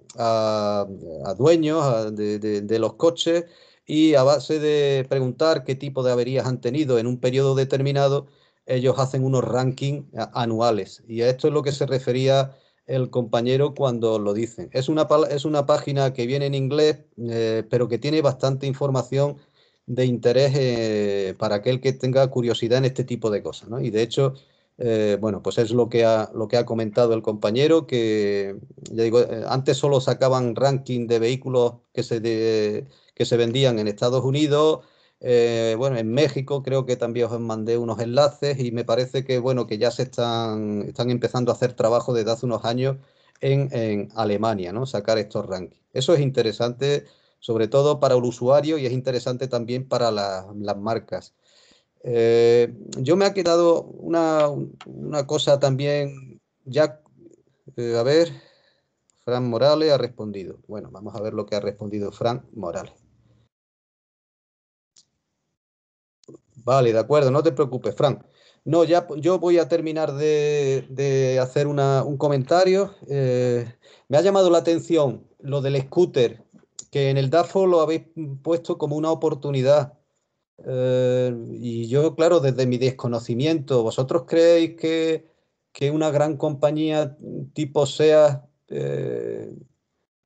dueños de los coches y a base de preguntar qué tipo de averías han tenido en un periodo determinado, ellos hacen unos rankings anuales. Y a esto es lo que se refería el compañero cuando lo dicen. Es una, es una página que viene en inglés, eh, pero que tiene bastante información de interés eh, para aquel que tenga curiosidad en este tipo de cosas. Y de hecho, eh, bueno, pues es lo que, ha, lo que ha comentado el compañero, que ya digo, antes solo sacaban ranking de vehículos que se, se vendían en Estados Unidos, eh, bueno, en México creo que también os mandé unos enlaces y me parece que, bueno, que ya se están, están empezando a hacer trabajo desde hace unos años en, en Alemania, ¿no? Sacar estos rankings. Eso es interesante, sobre todo para el usuario y es interesante también para las marcas. Eh, yo me ha quedado una, una cosa también, ya, eh, a ver, Fran Morales ha respondido. Bueno, vamos a ver lo que ha respondido Fran Morales. Vale, de acuerdo, no te preocupes, Frank. No, ya yo voy a terminar de, hacer un comentario. Eh, me ha llamado la atención lo del scooter, que en el DAFO lo habéis puesto como una oportunidad. Eh, y yo, claro, desde mi desconocimiento, ¿vosotros creéis que, una gran compañía tipo SEA eh,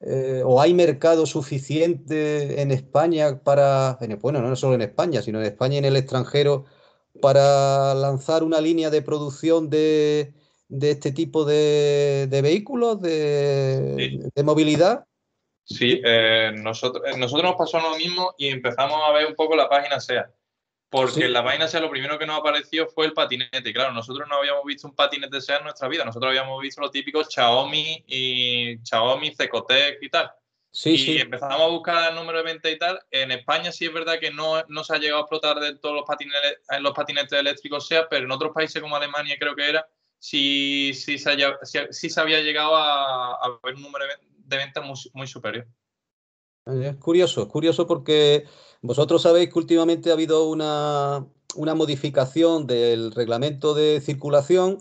eh, o hay mercado suficiente en España para, bueno, no solo en España, sino en España y en el extranjero, para lanzar una línea de producción de, de este tipo de, vehículos, de, movilidad? Sí, eh, nosotros, eh, nosotros nos pasó lo mismo y empezamos a ver un poco la página SEA. Porque en la vaina sea lo primero que nos apareció fue el patinete. Claro, nosotros no habíamos visto un patinete sea en nuestra vida. Nosotros habíamos visto los típicos Xiaomi y Xiaomi, Cecotec y tal. Sí, y empezamos a buscar el número de venta y tal. En España sí es verdad que no, no se ha llegado a explotar de todos los patinetes, eh, los patinetes eléctricos sea, pero en otros países como Alemania creo que era, sí, sí, se, sí, se había llegado a, a, ver un número de ventas muy, muy superior. Es curioso, es curioso porque vosotros sabéis que últimamente ha habido una, modificación del reglamento de circulación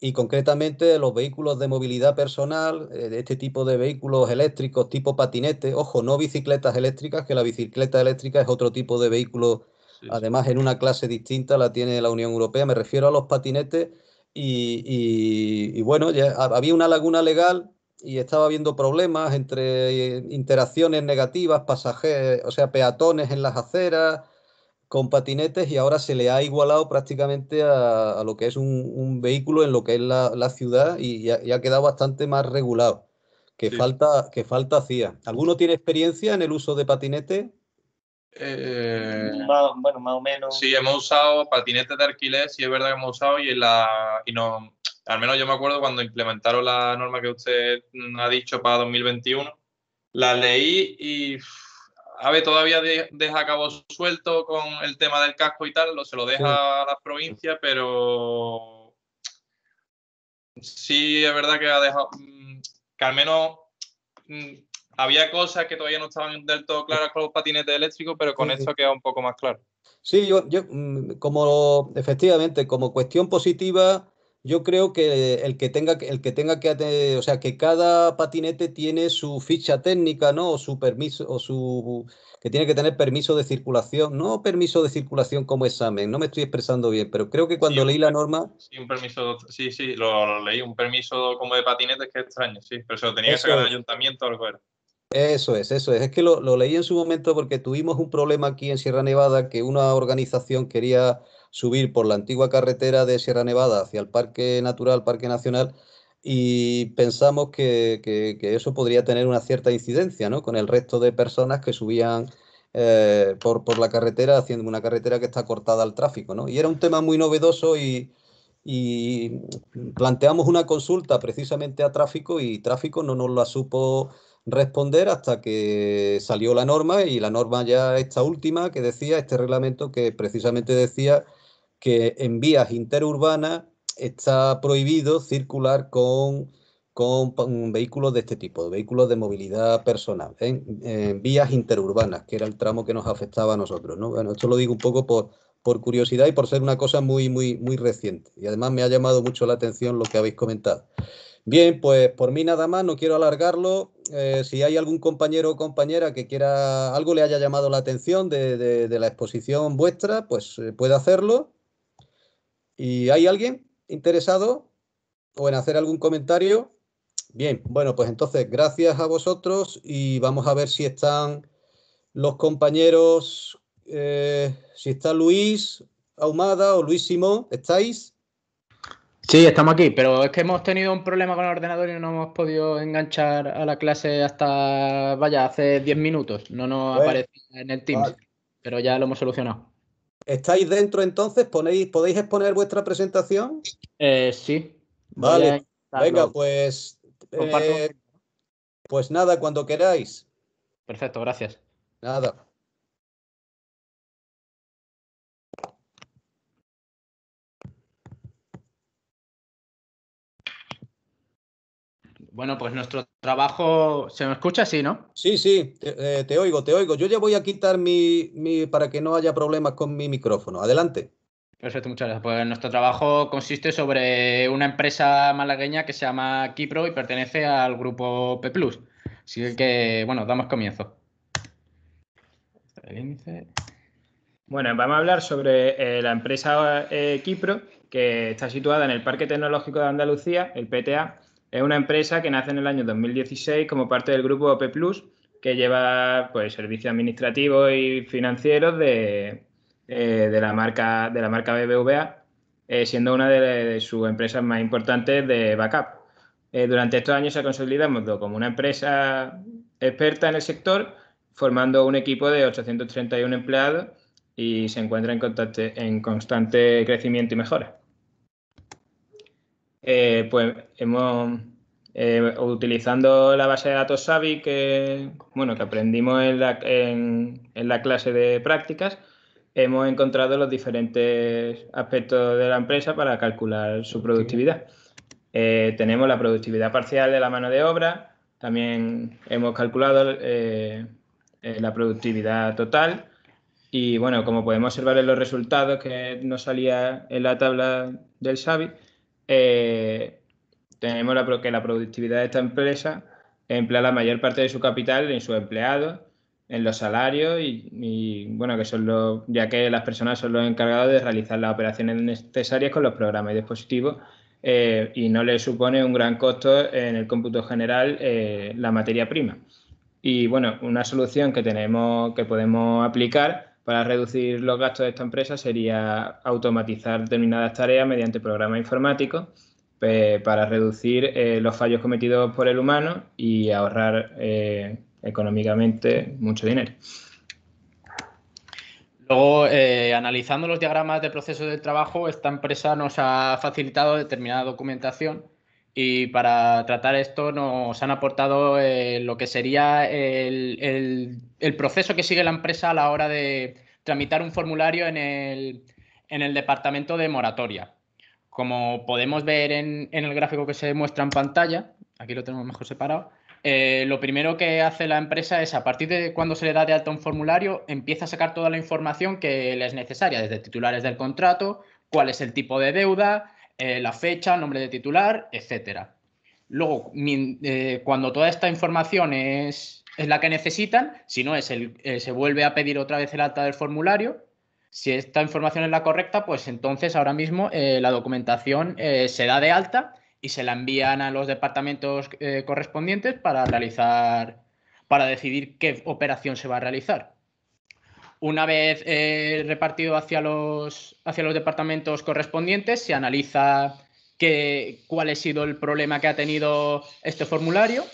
y concretamente los vehículos de movilidad personal, eh, este tipo de vehículos eléctricos tipo patinete, ojo, no bicicletas eléctricas, que la bicicleta eléctrica es otro tipo de vehículo, además en una clase distinta la tiene la Unión Europea, me refiero a los patinetes y, y bueno, ya había una laguna legal y estaba habiendo problemas entre eh, interacciones negativas, pasajeros, o sea, peatones en las aceras con patinetes y ahora se le ha igualado prácticamente a, lo que es un, vehículo en lo que es la, ciudad y, ha, quedado bastante más regulado. Que, falta, que falta hacía. ¿Alguno tiene experiencia en el uso de patinete? bueno, eh, más o menos. Sí, hemos usado patinetes de alquiler, sí es verdad que hemos usado y, en la, al menos yo me acuerdo cuando implementaron la norma que usted ha dicho para 2021, la leí y AVE todavía deja a cabo suelto con el tema del casco y tal, se lo deja a las provincias, pero sí es verdad que ha dejado, mm, que al menos mm, había cosas que todavía no estaban del todo claras con los patinetes eléctricos, pero con eso esto queda un poco más claro. Sí, yo mm, como efectivamente, como cuestión positiva, yo creo que el que tenga, el que tenga que, o sea, que cada patinete tiene su ficha técnica, ¿no? O su permiso, o su, que tiene que tener permiso de circulación, no permiso de circulación como examen, no me estoy expresando bien, pero creo que cuando leí la norma... Sí, un permiso, sí, sí, lo, leí, un permiso como de patinetes que es extraño, sí, pero se lo tenía que sacar el ayuntamiento algo era. Eso es, eso es. Es que lo, lo leí en su momento porque tuvimos un problema aquí en Sierra Nevada que una organización quería subir por la antigua carretera de Sierra Nevada hacia el Parque Natural, Parque Nacional, y pensamos que, eso podría tener una cierta incidencia ¿no? con el resto de personas que subían eh, por, la carretera, haciendo una carretera que está cortada al tráfico. ¿no? Y era un tema muy novedoso y, y planteamos una consulta precisamente a tráfico y tráfico no nos la supo responder hasta que salió la norma y la norma ya esta última que decía, este reglamento que precisamente decía que en vías interurbanas está prohibido circular con, con, vehículos de este tipo, vehículos de movilidad personal, ¿eh? en vías interurbanas, que era el tramo que nos afectaba a nosotros. Bueno, esto lo digo un poco por, por curiosidad y por ser una cosa muy, muy, muy reciente. Y además me ha llamado mucho la atención lo que habéis comentado. Bien, pues por mí nada más, no quiero alargarlo. Eh, si hay algún compañero o compañera que quiera algo le haya llamado la atención de, la exposición vuestra, pues eh, puede hacerlo. ¿Y hay alguien interesado o en hacer algún comentario? Bien, bueno, pues entonces gracias a vosotros y vamos a ver si están los compañeros, eh, si está Luis Ahumada o Luis Simón, ¿estáis? Sí, estamos aquí, pero es que hemos tenido un problema con el ordenador y no hemos podido enganchar a la clase hasta, vaya, hace 10 minutos, no nos aparecía en el Teams, pero ya lo hemos solucionado. ¿Estáis dentro entonces? ¿Ponéis, ¿Podéis exponer vuestra presentación? Eh, sí. Vale. Venga, pues. Eh, pues nada, cuando queráis. Perfecto, gracias. Nada. Bueno, pues nuestro trabajo se me escucha así, ¿no? Sí, sí, eh, te, oigo, te oigo. Yo ya voy a quitar mi, para que no haya problemas con mi micrófono. Adelante. Perfecto, muchas gracias. Pues nuestro trabajo consiste sobre una empresa malagueña que se llama Kipro y pertenece al grupo P+. Así que, bueno, damos comienzo. Bueno, vamos a hablar sobre eh, la empresa eh, Kipro, que está situada en el Parque Tecnológico de Andalucía, el PTA, es una empresa que nace en el año 2016 como parte del grupo OP Plus, que lleva pues, servicios administrativos y financieros de, la, marca, de la marca BBVA, eh, siendo una de, sus empresas más importantes de backup. Eh, durante estos años se ha consolidado como una empresa experta en el sector, formando un equipo de 831 empleados y se encuentra en constante crecimiento y mejora. Eh, pues hemos, eh, utilizando la base de datos Savi que, bueno, que aprendimos en la, clase de prácticas, hemos encontrado los diferentes aspectos de la empresa para calcular su productividad. Eh, tenemos la productividad parcial de la mano de obra, también hemos calculado la productividad total y bueno, como podemos observar en los resultados que nos salía en la tabla del SAVI, eh, tenemos que la productividad de esta empresa emplea la mayor parte de su capital en sus empleados, en los salarios y, bueno, que son los, ya que las personas son los encargados de realizar las operaciones necesarias con los programas y dispositivos eh, y no le supone un gran costo en el cómputo general eh, la materia prima. Y bueno, una solución que tenemos, que podemos aplicar para reducir los gastos de esta empresa sería automatizar determinadas tareas mediante programas informáticos para reducir eh, los fallos cometidos por el humano y ahorrar eh, económicamente mucho dinero. Luego, eh, analizando los diagramas de proceso de trabajo, esta empresa nos ha facilitado determinada documentación y para tratar esto nos han aportado eh, lo que sería el, proceso que sigue la empresa a la hora de tramitar un formulario en el, en el departamento de moratoria. Como podemos ver en, el gráfico que se muestra en pantalla, aquí lo tenemos mejor separado, eh, lo primero que hace la empresa es, a partir de cuando se le da de alta un formulario, empieza a sacar toda la información que le es necesaria, desde titulares del contrato, cuál es el tipo de deuda, eh, la fecha, nombre de titular, etcétera. Luego, eh, cuando toda esta información es, la que necesitan, si no es el, eh, se vuelve a pedir otra vez el alta del formulario. Si esta información es la correcta, pues entonces ahora mismo la documentación se da de alta y se la envían a los departamentos correspondientes para realizar, para decidir qué operación se va a realizar. Una vez eh, repartido hacia los, hacia los departamentos correspondientes, se analiza cuál ha sido el problema que ha tenido este formulario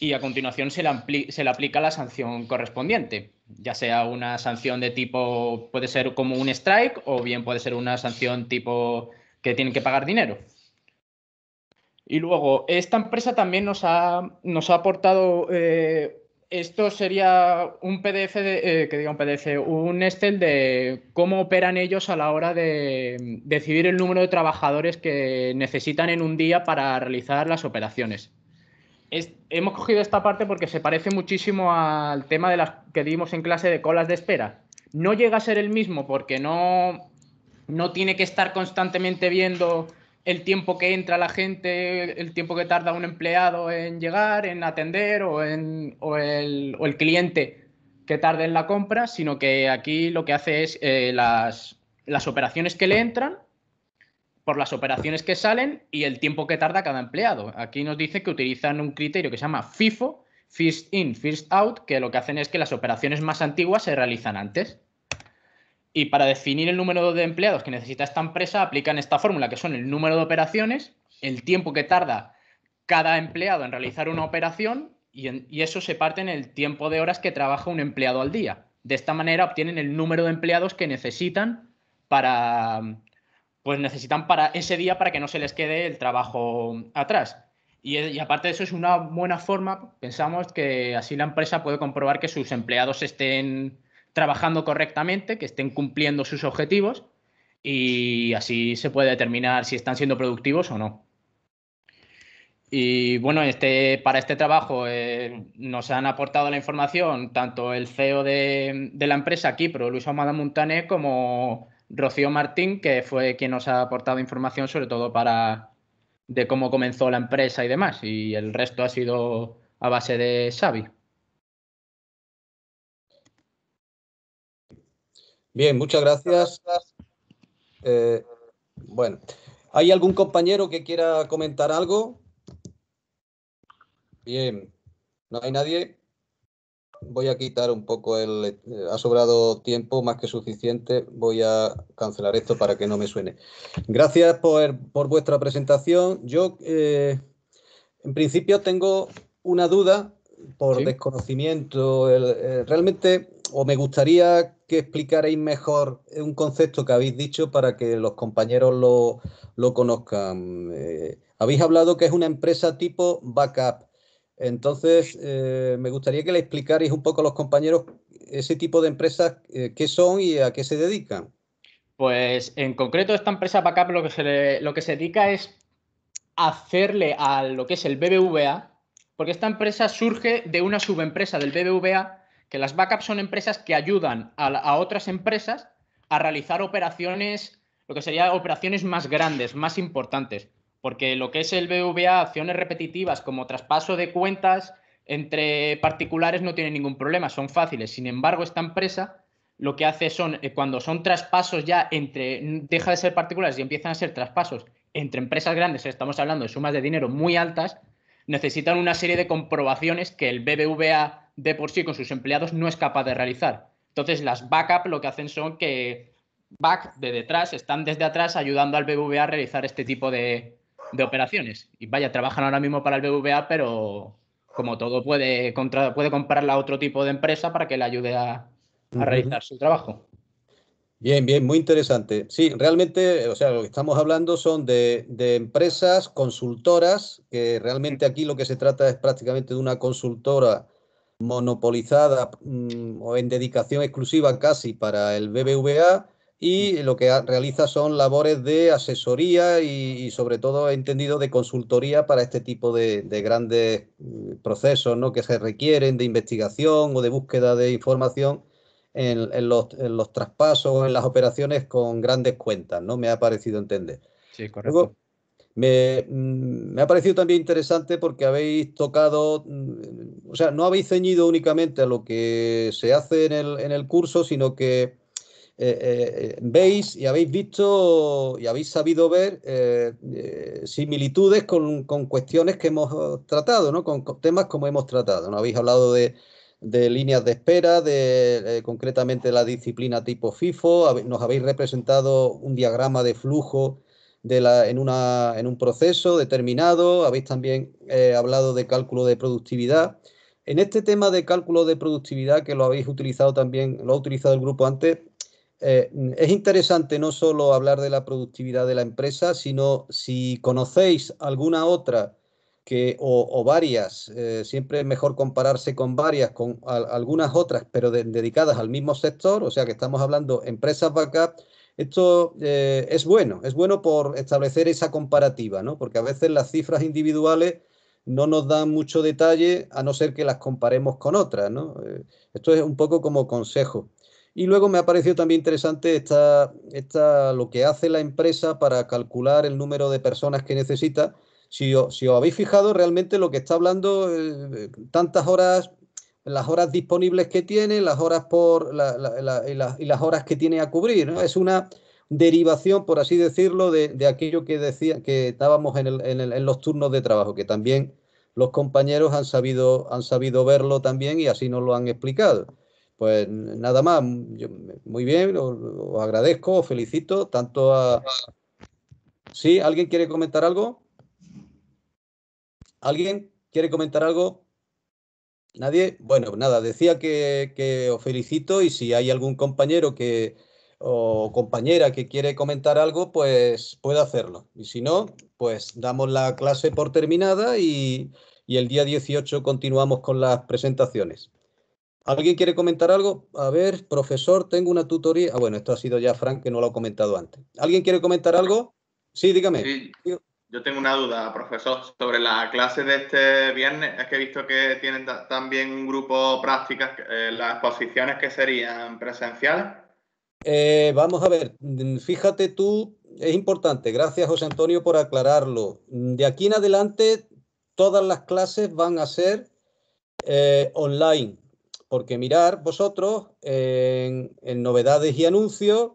y a continuación se le, se le, aplica la sanción correspondiente, ya sea una sanción de tipo, puede ser como un strike o bien puede ser una sanción tipo que tienen que pagar dinero. Y luego, esta empresa también nos ha, nos ha aportado eh, esto sería un PDF, eh, que diga un PDF, un Excel de cómo operan ellos a la hora de mm, decidir el número de trabajadores que necesitan en un día para realizar las operaciones. hemos cogido esta parte porque se parece muchísimo al tema de las que dimos en clase de colas de espera. No llega a ser el mismo porque no, no tiene que estar constantemente viendo el tiempo que entra la gente, el tiempo que tarda un empleado en llegar, en atender o, en, el, cliente que tarde en la compra, sino que aquí lo que hace es eh, las, las, operaciones que le entran por las operaciones que salen y el tiempo que tarda cada empleado. Aquí nos dice que utilizan un criterio que se llama FIFO, First In, First Out, que lo que hacen es que las operaciones más antiguas se realizan antes. Y para definir el número de empleados que necesita esta empresa, aplican esta fórmula, que son el número de operaciones, el tiempo que tarda cada empleado en realizar una operación, y, eso se parte en el tiempo de horas que trabaja un empleado al día. De esta manera obtienen el número de empleados que necesitan para, pues necesitan para ese día para que no se les quede el trabajo atrás. y, aparte de eso es una buena forma, pensamos que así la empresa puede comprobar que sus empleados estén trabajando correctamente, que estén cumpliendo sus objetivos y así se puede determinar si están siendo productivos o no. Y bueno, este, para este trabajo eh, nos han aportado la información tanto el CEO de, la empresa Kipro, Luis Amada Montané, como Rocío Martín, que fue quien nos ha aportado información sobre todo para de cómo comenzó la empresa y demás. Y el resto ha sido a base de Xavi. Bien, muchas gracias. Eh, bueno, ¿hay algún compañero que quiera comentar algo? Bien, no hay nadie. Voy a quitar un poco el... Eh, ha sobrado tiempo más que suficiente. Voy a cancelar esto para que no me suene. Gracias por, vuestra presentación. Yo, eh, en principio, tengo una duda por desconocimiento. realmente o me gustaría que explicarais mejor un concepto que habéis dicho para que los compañeros lo, conozcan. Eh, habéis hablado que es una empresa tipo backup. Entonces, eh, me gustaría que le explicarais un poco a los compañeros ese tipo de empresas, eh, qué son y a qué se dedican. Pues en concreto, esta empresa backup lo que se, lo que se dedica es hacerle a lo que es el BBVA, porque esta empresa surge de una subempresa del BBVA que las backups son empresas que ayudan a, otras empresas a realizar operaciones, lo que serían operaciones más grandes, más importantes, porque lo que es el BVA, acciones repetitivas como traspaso de cuentas entre particulares no tiene ningún problema, son fáciles. Sin embargo, esta empresa lo que hace son, eh, cuando son traspasos ya entre, deja de ser particulares y empiezan a ser traspasos entre empresas grandes, estamos hablando de sumas de dinero muy altas, necesitan una serie de comprobaciones que el BBVA de por sí con sus empleados no es capaz de realizar. Entonces las backup lo que hacen son que back de detrás están desde atrás ayudando al BBVA a realizar este tipo de, operaciones. Y vaya, trabajan ahora mismo para el BBVA, pero como todo puede, puede comprarla a otro tipo de empresa para que le ayude a, realizar su trabajo. Bien, bien, muy interesante. Sí, realmente, o sea, lo que estamos hablando son de, de, empresas consultoras, que realmente aquí lo que se trata es prácticamente de una consultora monopolizada mm, o en dedicación exclusiva casi para el BBVA y mm. lo que realiza son labores de asesoría y, sobre todo he entendido de consultoría para este tipo de, grandes mm, procesos ¿no? que se requieren de investigación o de búsqueda de información en, los, traspasos o en las operaciones con grandes cuentas, ¿no? Me ha parecido entender. Sí, correcto. Mm, me, ha parecido también interesante porque habéis tocado, mm, o sea, no habéis ceñido únicamente a lo que se hace en el, curso, sino que eh, eh, veis y habéis visto y habéis sabido ver eh, similitudes con, cuestiones que hemos tratado, ¿no? Con, temas como hemos tratado. ¿no? Habéis hablado de, de líneas de espera, de concretamente la disciplina tipo FIFO, nos habéis representado un diagrama de flujo en, un proceso determinado, habéis también eh, hablado de cálculo de productividad. En este tema de cálculo de productividad, que lo habéis utilizado también, lo ha utilizado el grupo antes, eh, es interesante no solo hablar de la productividad de la empresa, sino si conocéis alguna otra que, o, varias, eh, siempre es mejor compararse con varias, con algunas otras, pero dedicadas al mismo sector, o sea que estamos hablando empresas backup esto eh, es bueno, es bueno por establecer esa comparativa, ¿no? Porque a veces las cifras individuales no nos dan mucho detalle a no ser que las comparemos con otras, ¿no? Eh, esto es un poco como consejo. Y luego me ha parecido también interesante esta, esta, lo que hace la empresa para calcular el número de personas que necesita. Si, si os habéis fijado, realmente lo que está hablando eh, tantas horas las horas disponibles que tiene, las horas por y, las, horas que tiene a cubrir. ¿no? Es una derivación, por así decirlo, de, aquello que decía que estábamos en, los turnos de trabajo, que también los compañeros han sabido, han sabido verlo también y así nos lo han explicado. Pues nada más, muy bien, os, agradezco, os felicito tanto a... ¿Sí? ¿Alguien quiere comentar algo? ¿Alguien quiere comentar algo? Nadie, bueno, nada, decía que, os felicito y si hay algún compañero que o compañera que quiere comentar algo, pues puede hacerlo. Y si no, pues damos la clase por terminada y, y el día 18 continuamos con las presentaciones. ¿Alguien quiere comentar algo? A ver, profesor, tengo una tutoría. Ah, bueno, esto ha sido ya Frank, que no lo ha comentado antes. ¿Alguien quiere comentar algo? Sí, dígame. Sí. Yo tengo una duda, profesor, sobre la clase de este viernes. Es que he visto que tienen también un grupo prácticas, eh, las posiciones que serían presenciales. Eh, vamos a ver, mm, fíjate tú, es importante, gracias José Antonio por aclararlo. Mm, de aquí en adelante, todas las clases van a ser eh, online, porque mirar vosotros en novedades y anuncios,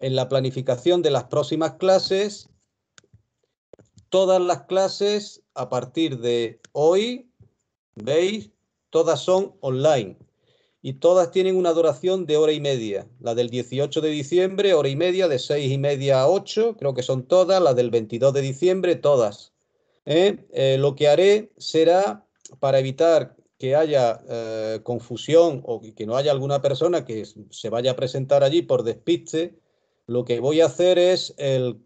en la planificación de las próximas clases, todas las clases a partir de hoy, veis, todas son online y todas tienen una duración de hora y media. La del 18 de diciembre, hora y media, de seis y media a 8, creo que son todas. La del 22 de diciembre, todas. ¿eh? Eh, lo que haré será, para evitar que haya eh, confusión o que no haya alguna persona que se vaya a presentar allí por despiste, lo que voy a hacer es el,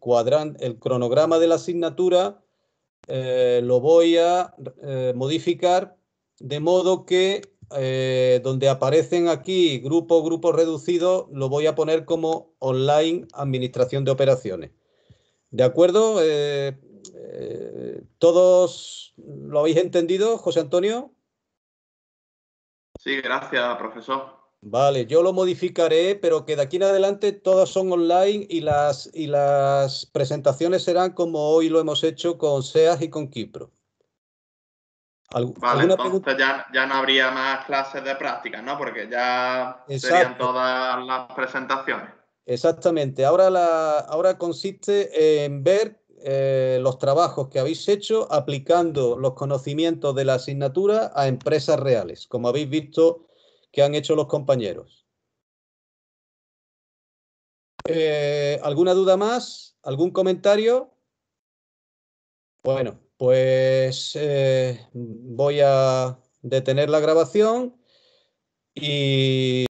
cronograma de la asignatura, eh, lo voy a eh, modificar de modo que eh, donde aparecen aquí grupo, grupo reducido, lo voy a poner como online administración de operaciones. ¿De acuerdo? ¿Todos lo habéis entendido, José Antonio? Sí, gracias, profesor. Vale, yo lo modificaré, pero que de aquí en adelante todas son online y las, y las presentaciones serán como hoy lo hemos hecho con SEAS y con Kipro. vale, entonces ya, no habría más clases de prácticas, ¿no? Porque ya serían todas las presentaciones. Exactamente. Ahora, ahora consiste en ver eh, los trabajos que habéis hecho aplicando los conocimientos de la asignatura a empresas reales. Como habéis visto que han hecho los compañeros. Eh, ¿Alguna duda más? ¿Algún comentario? Bueno, pues eh, voy a detener la grabación y...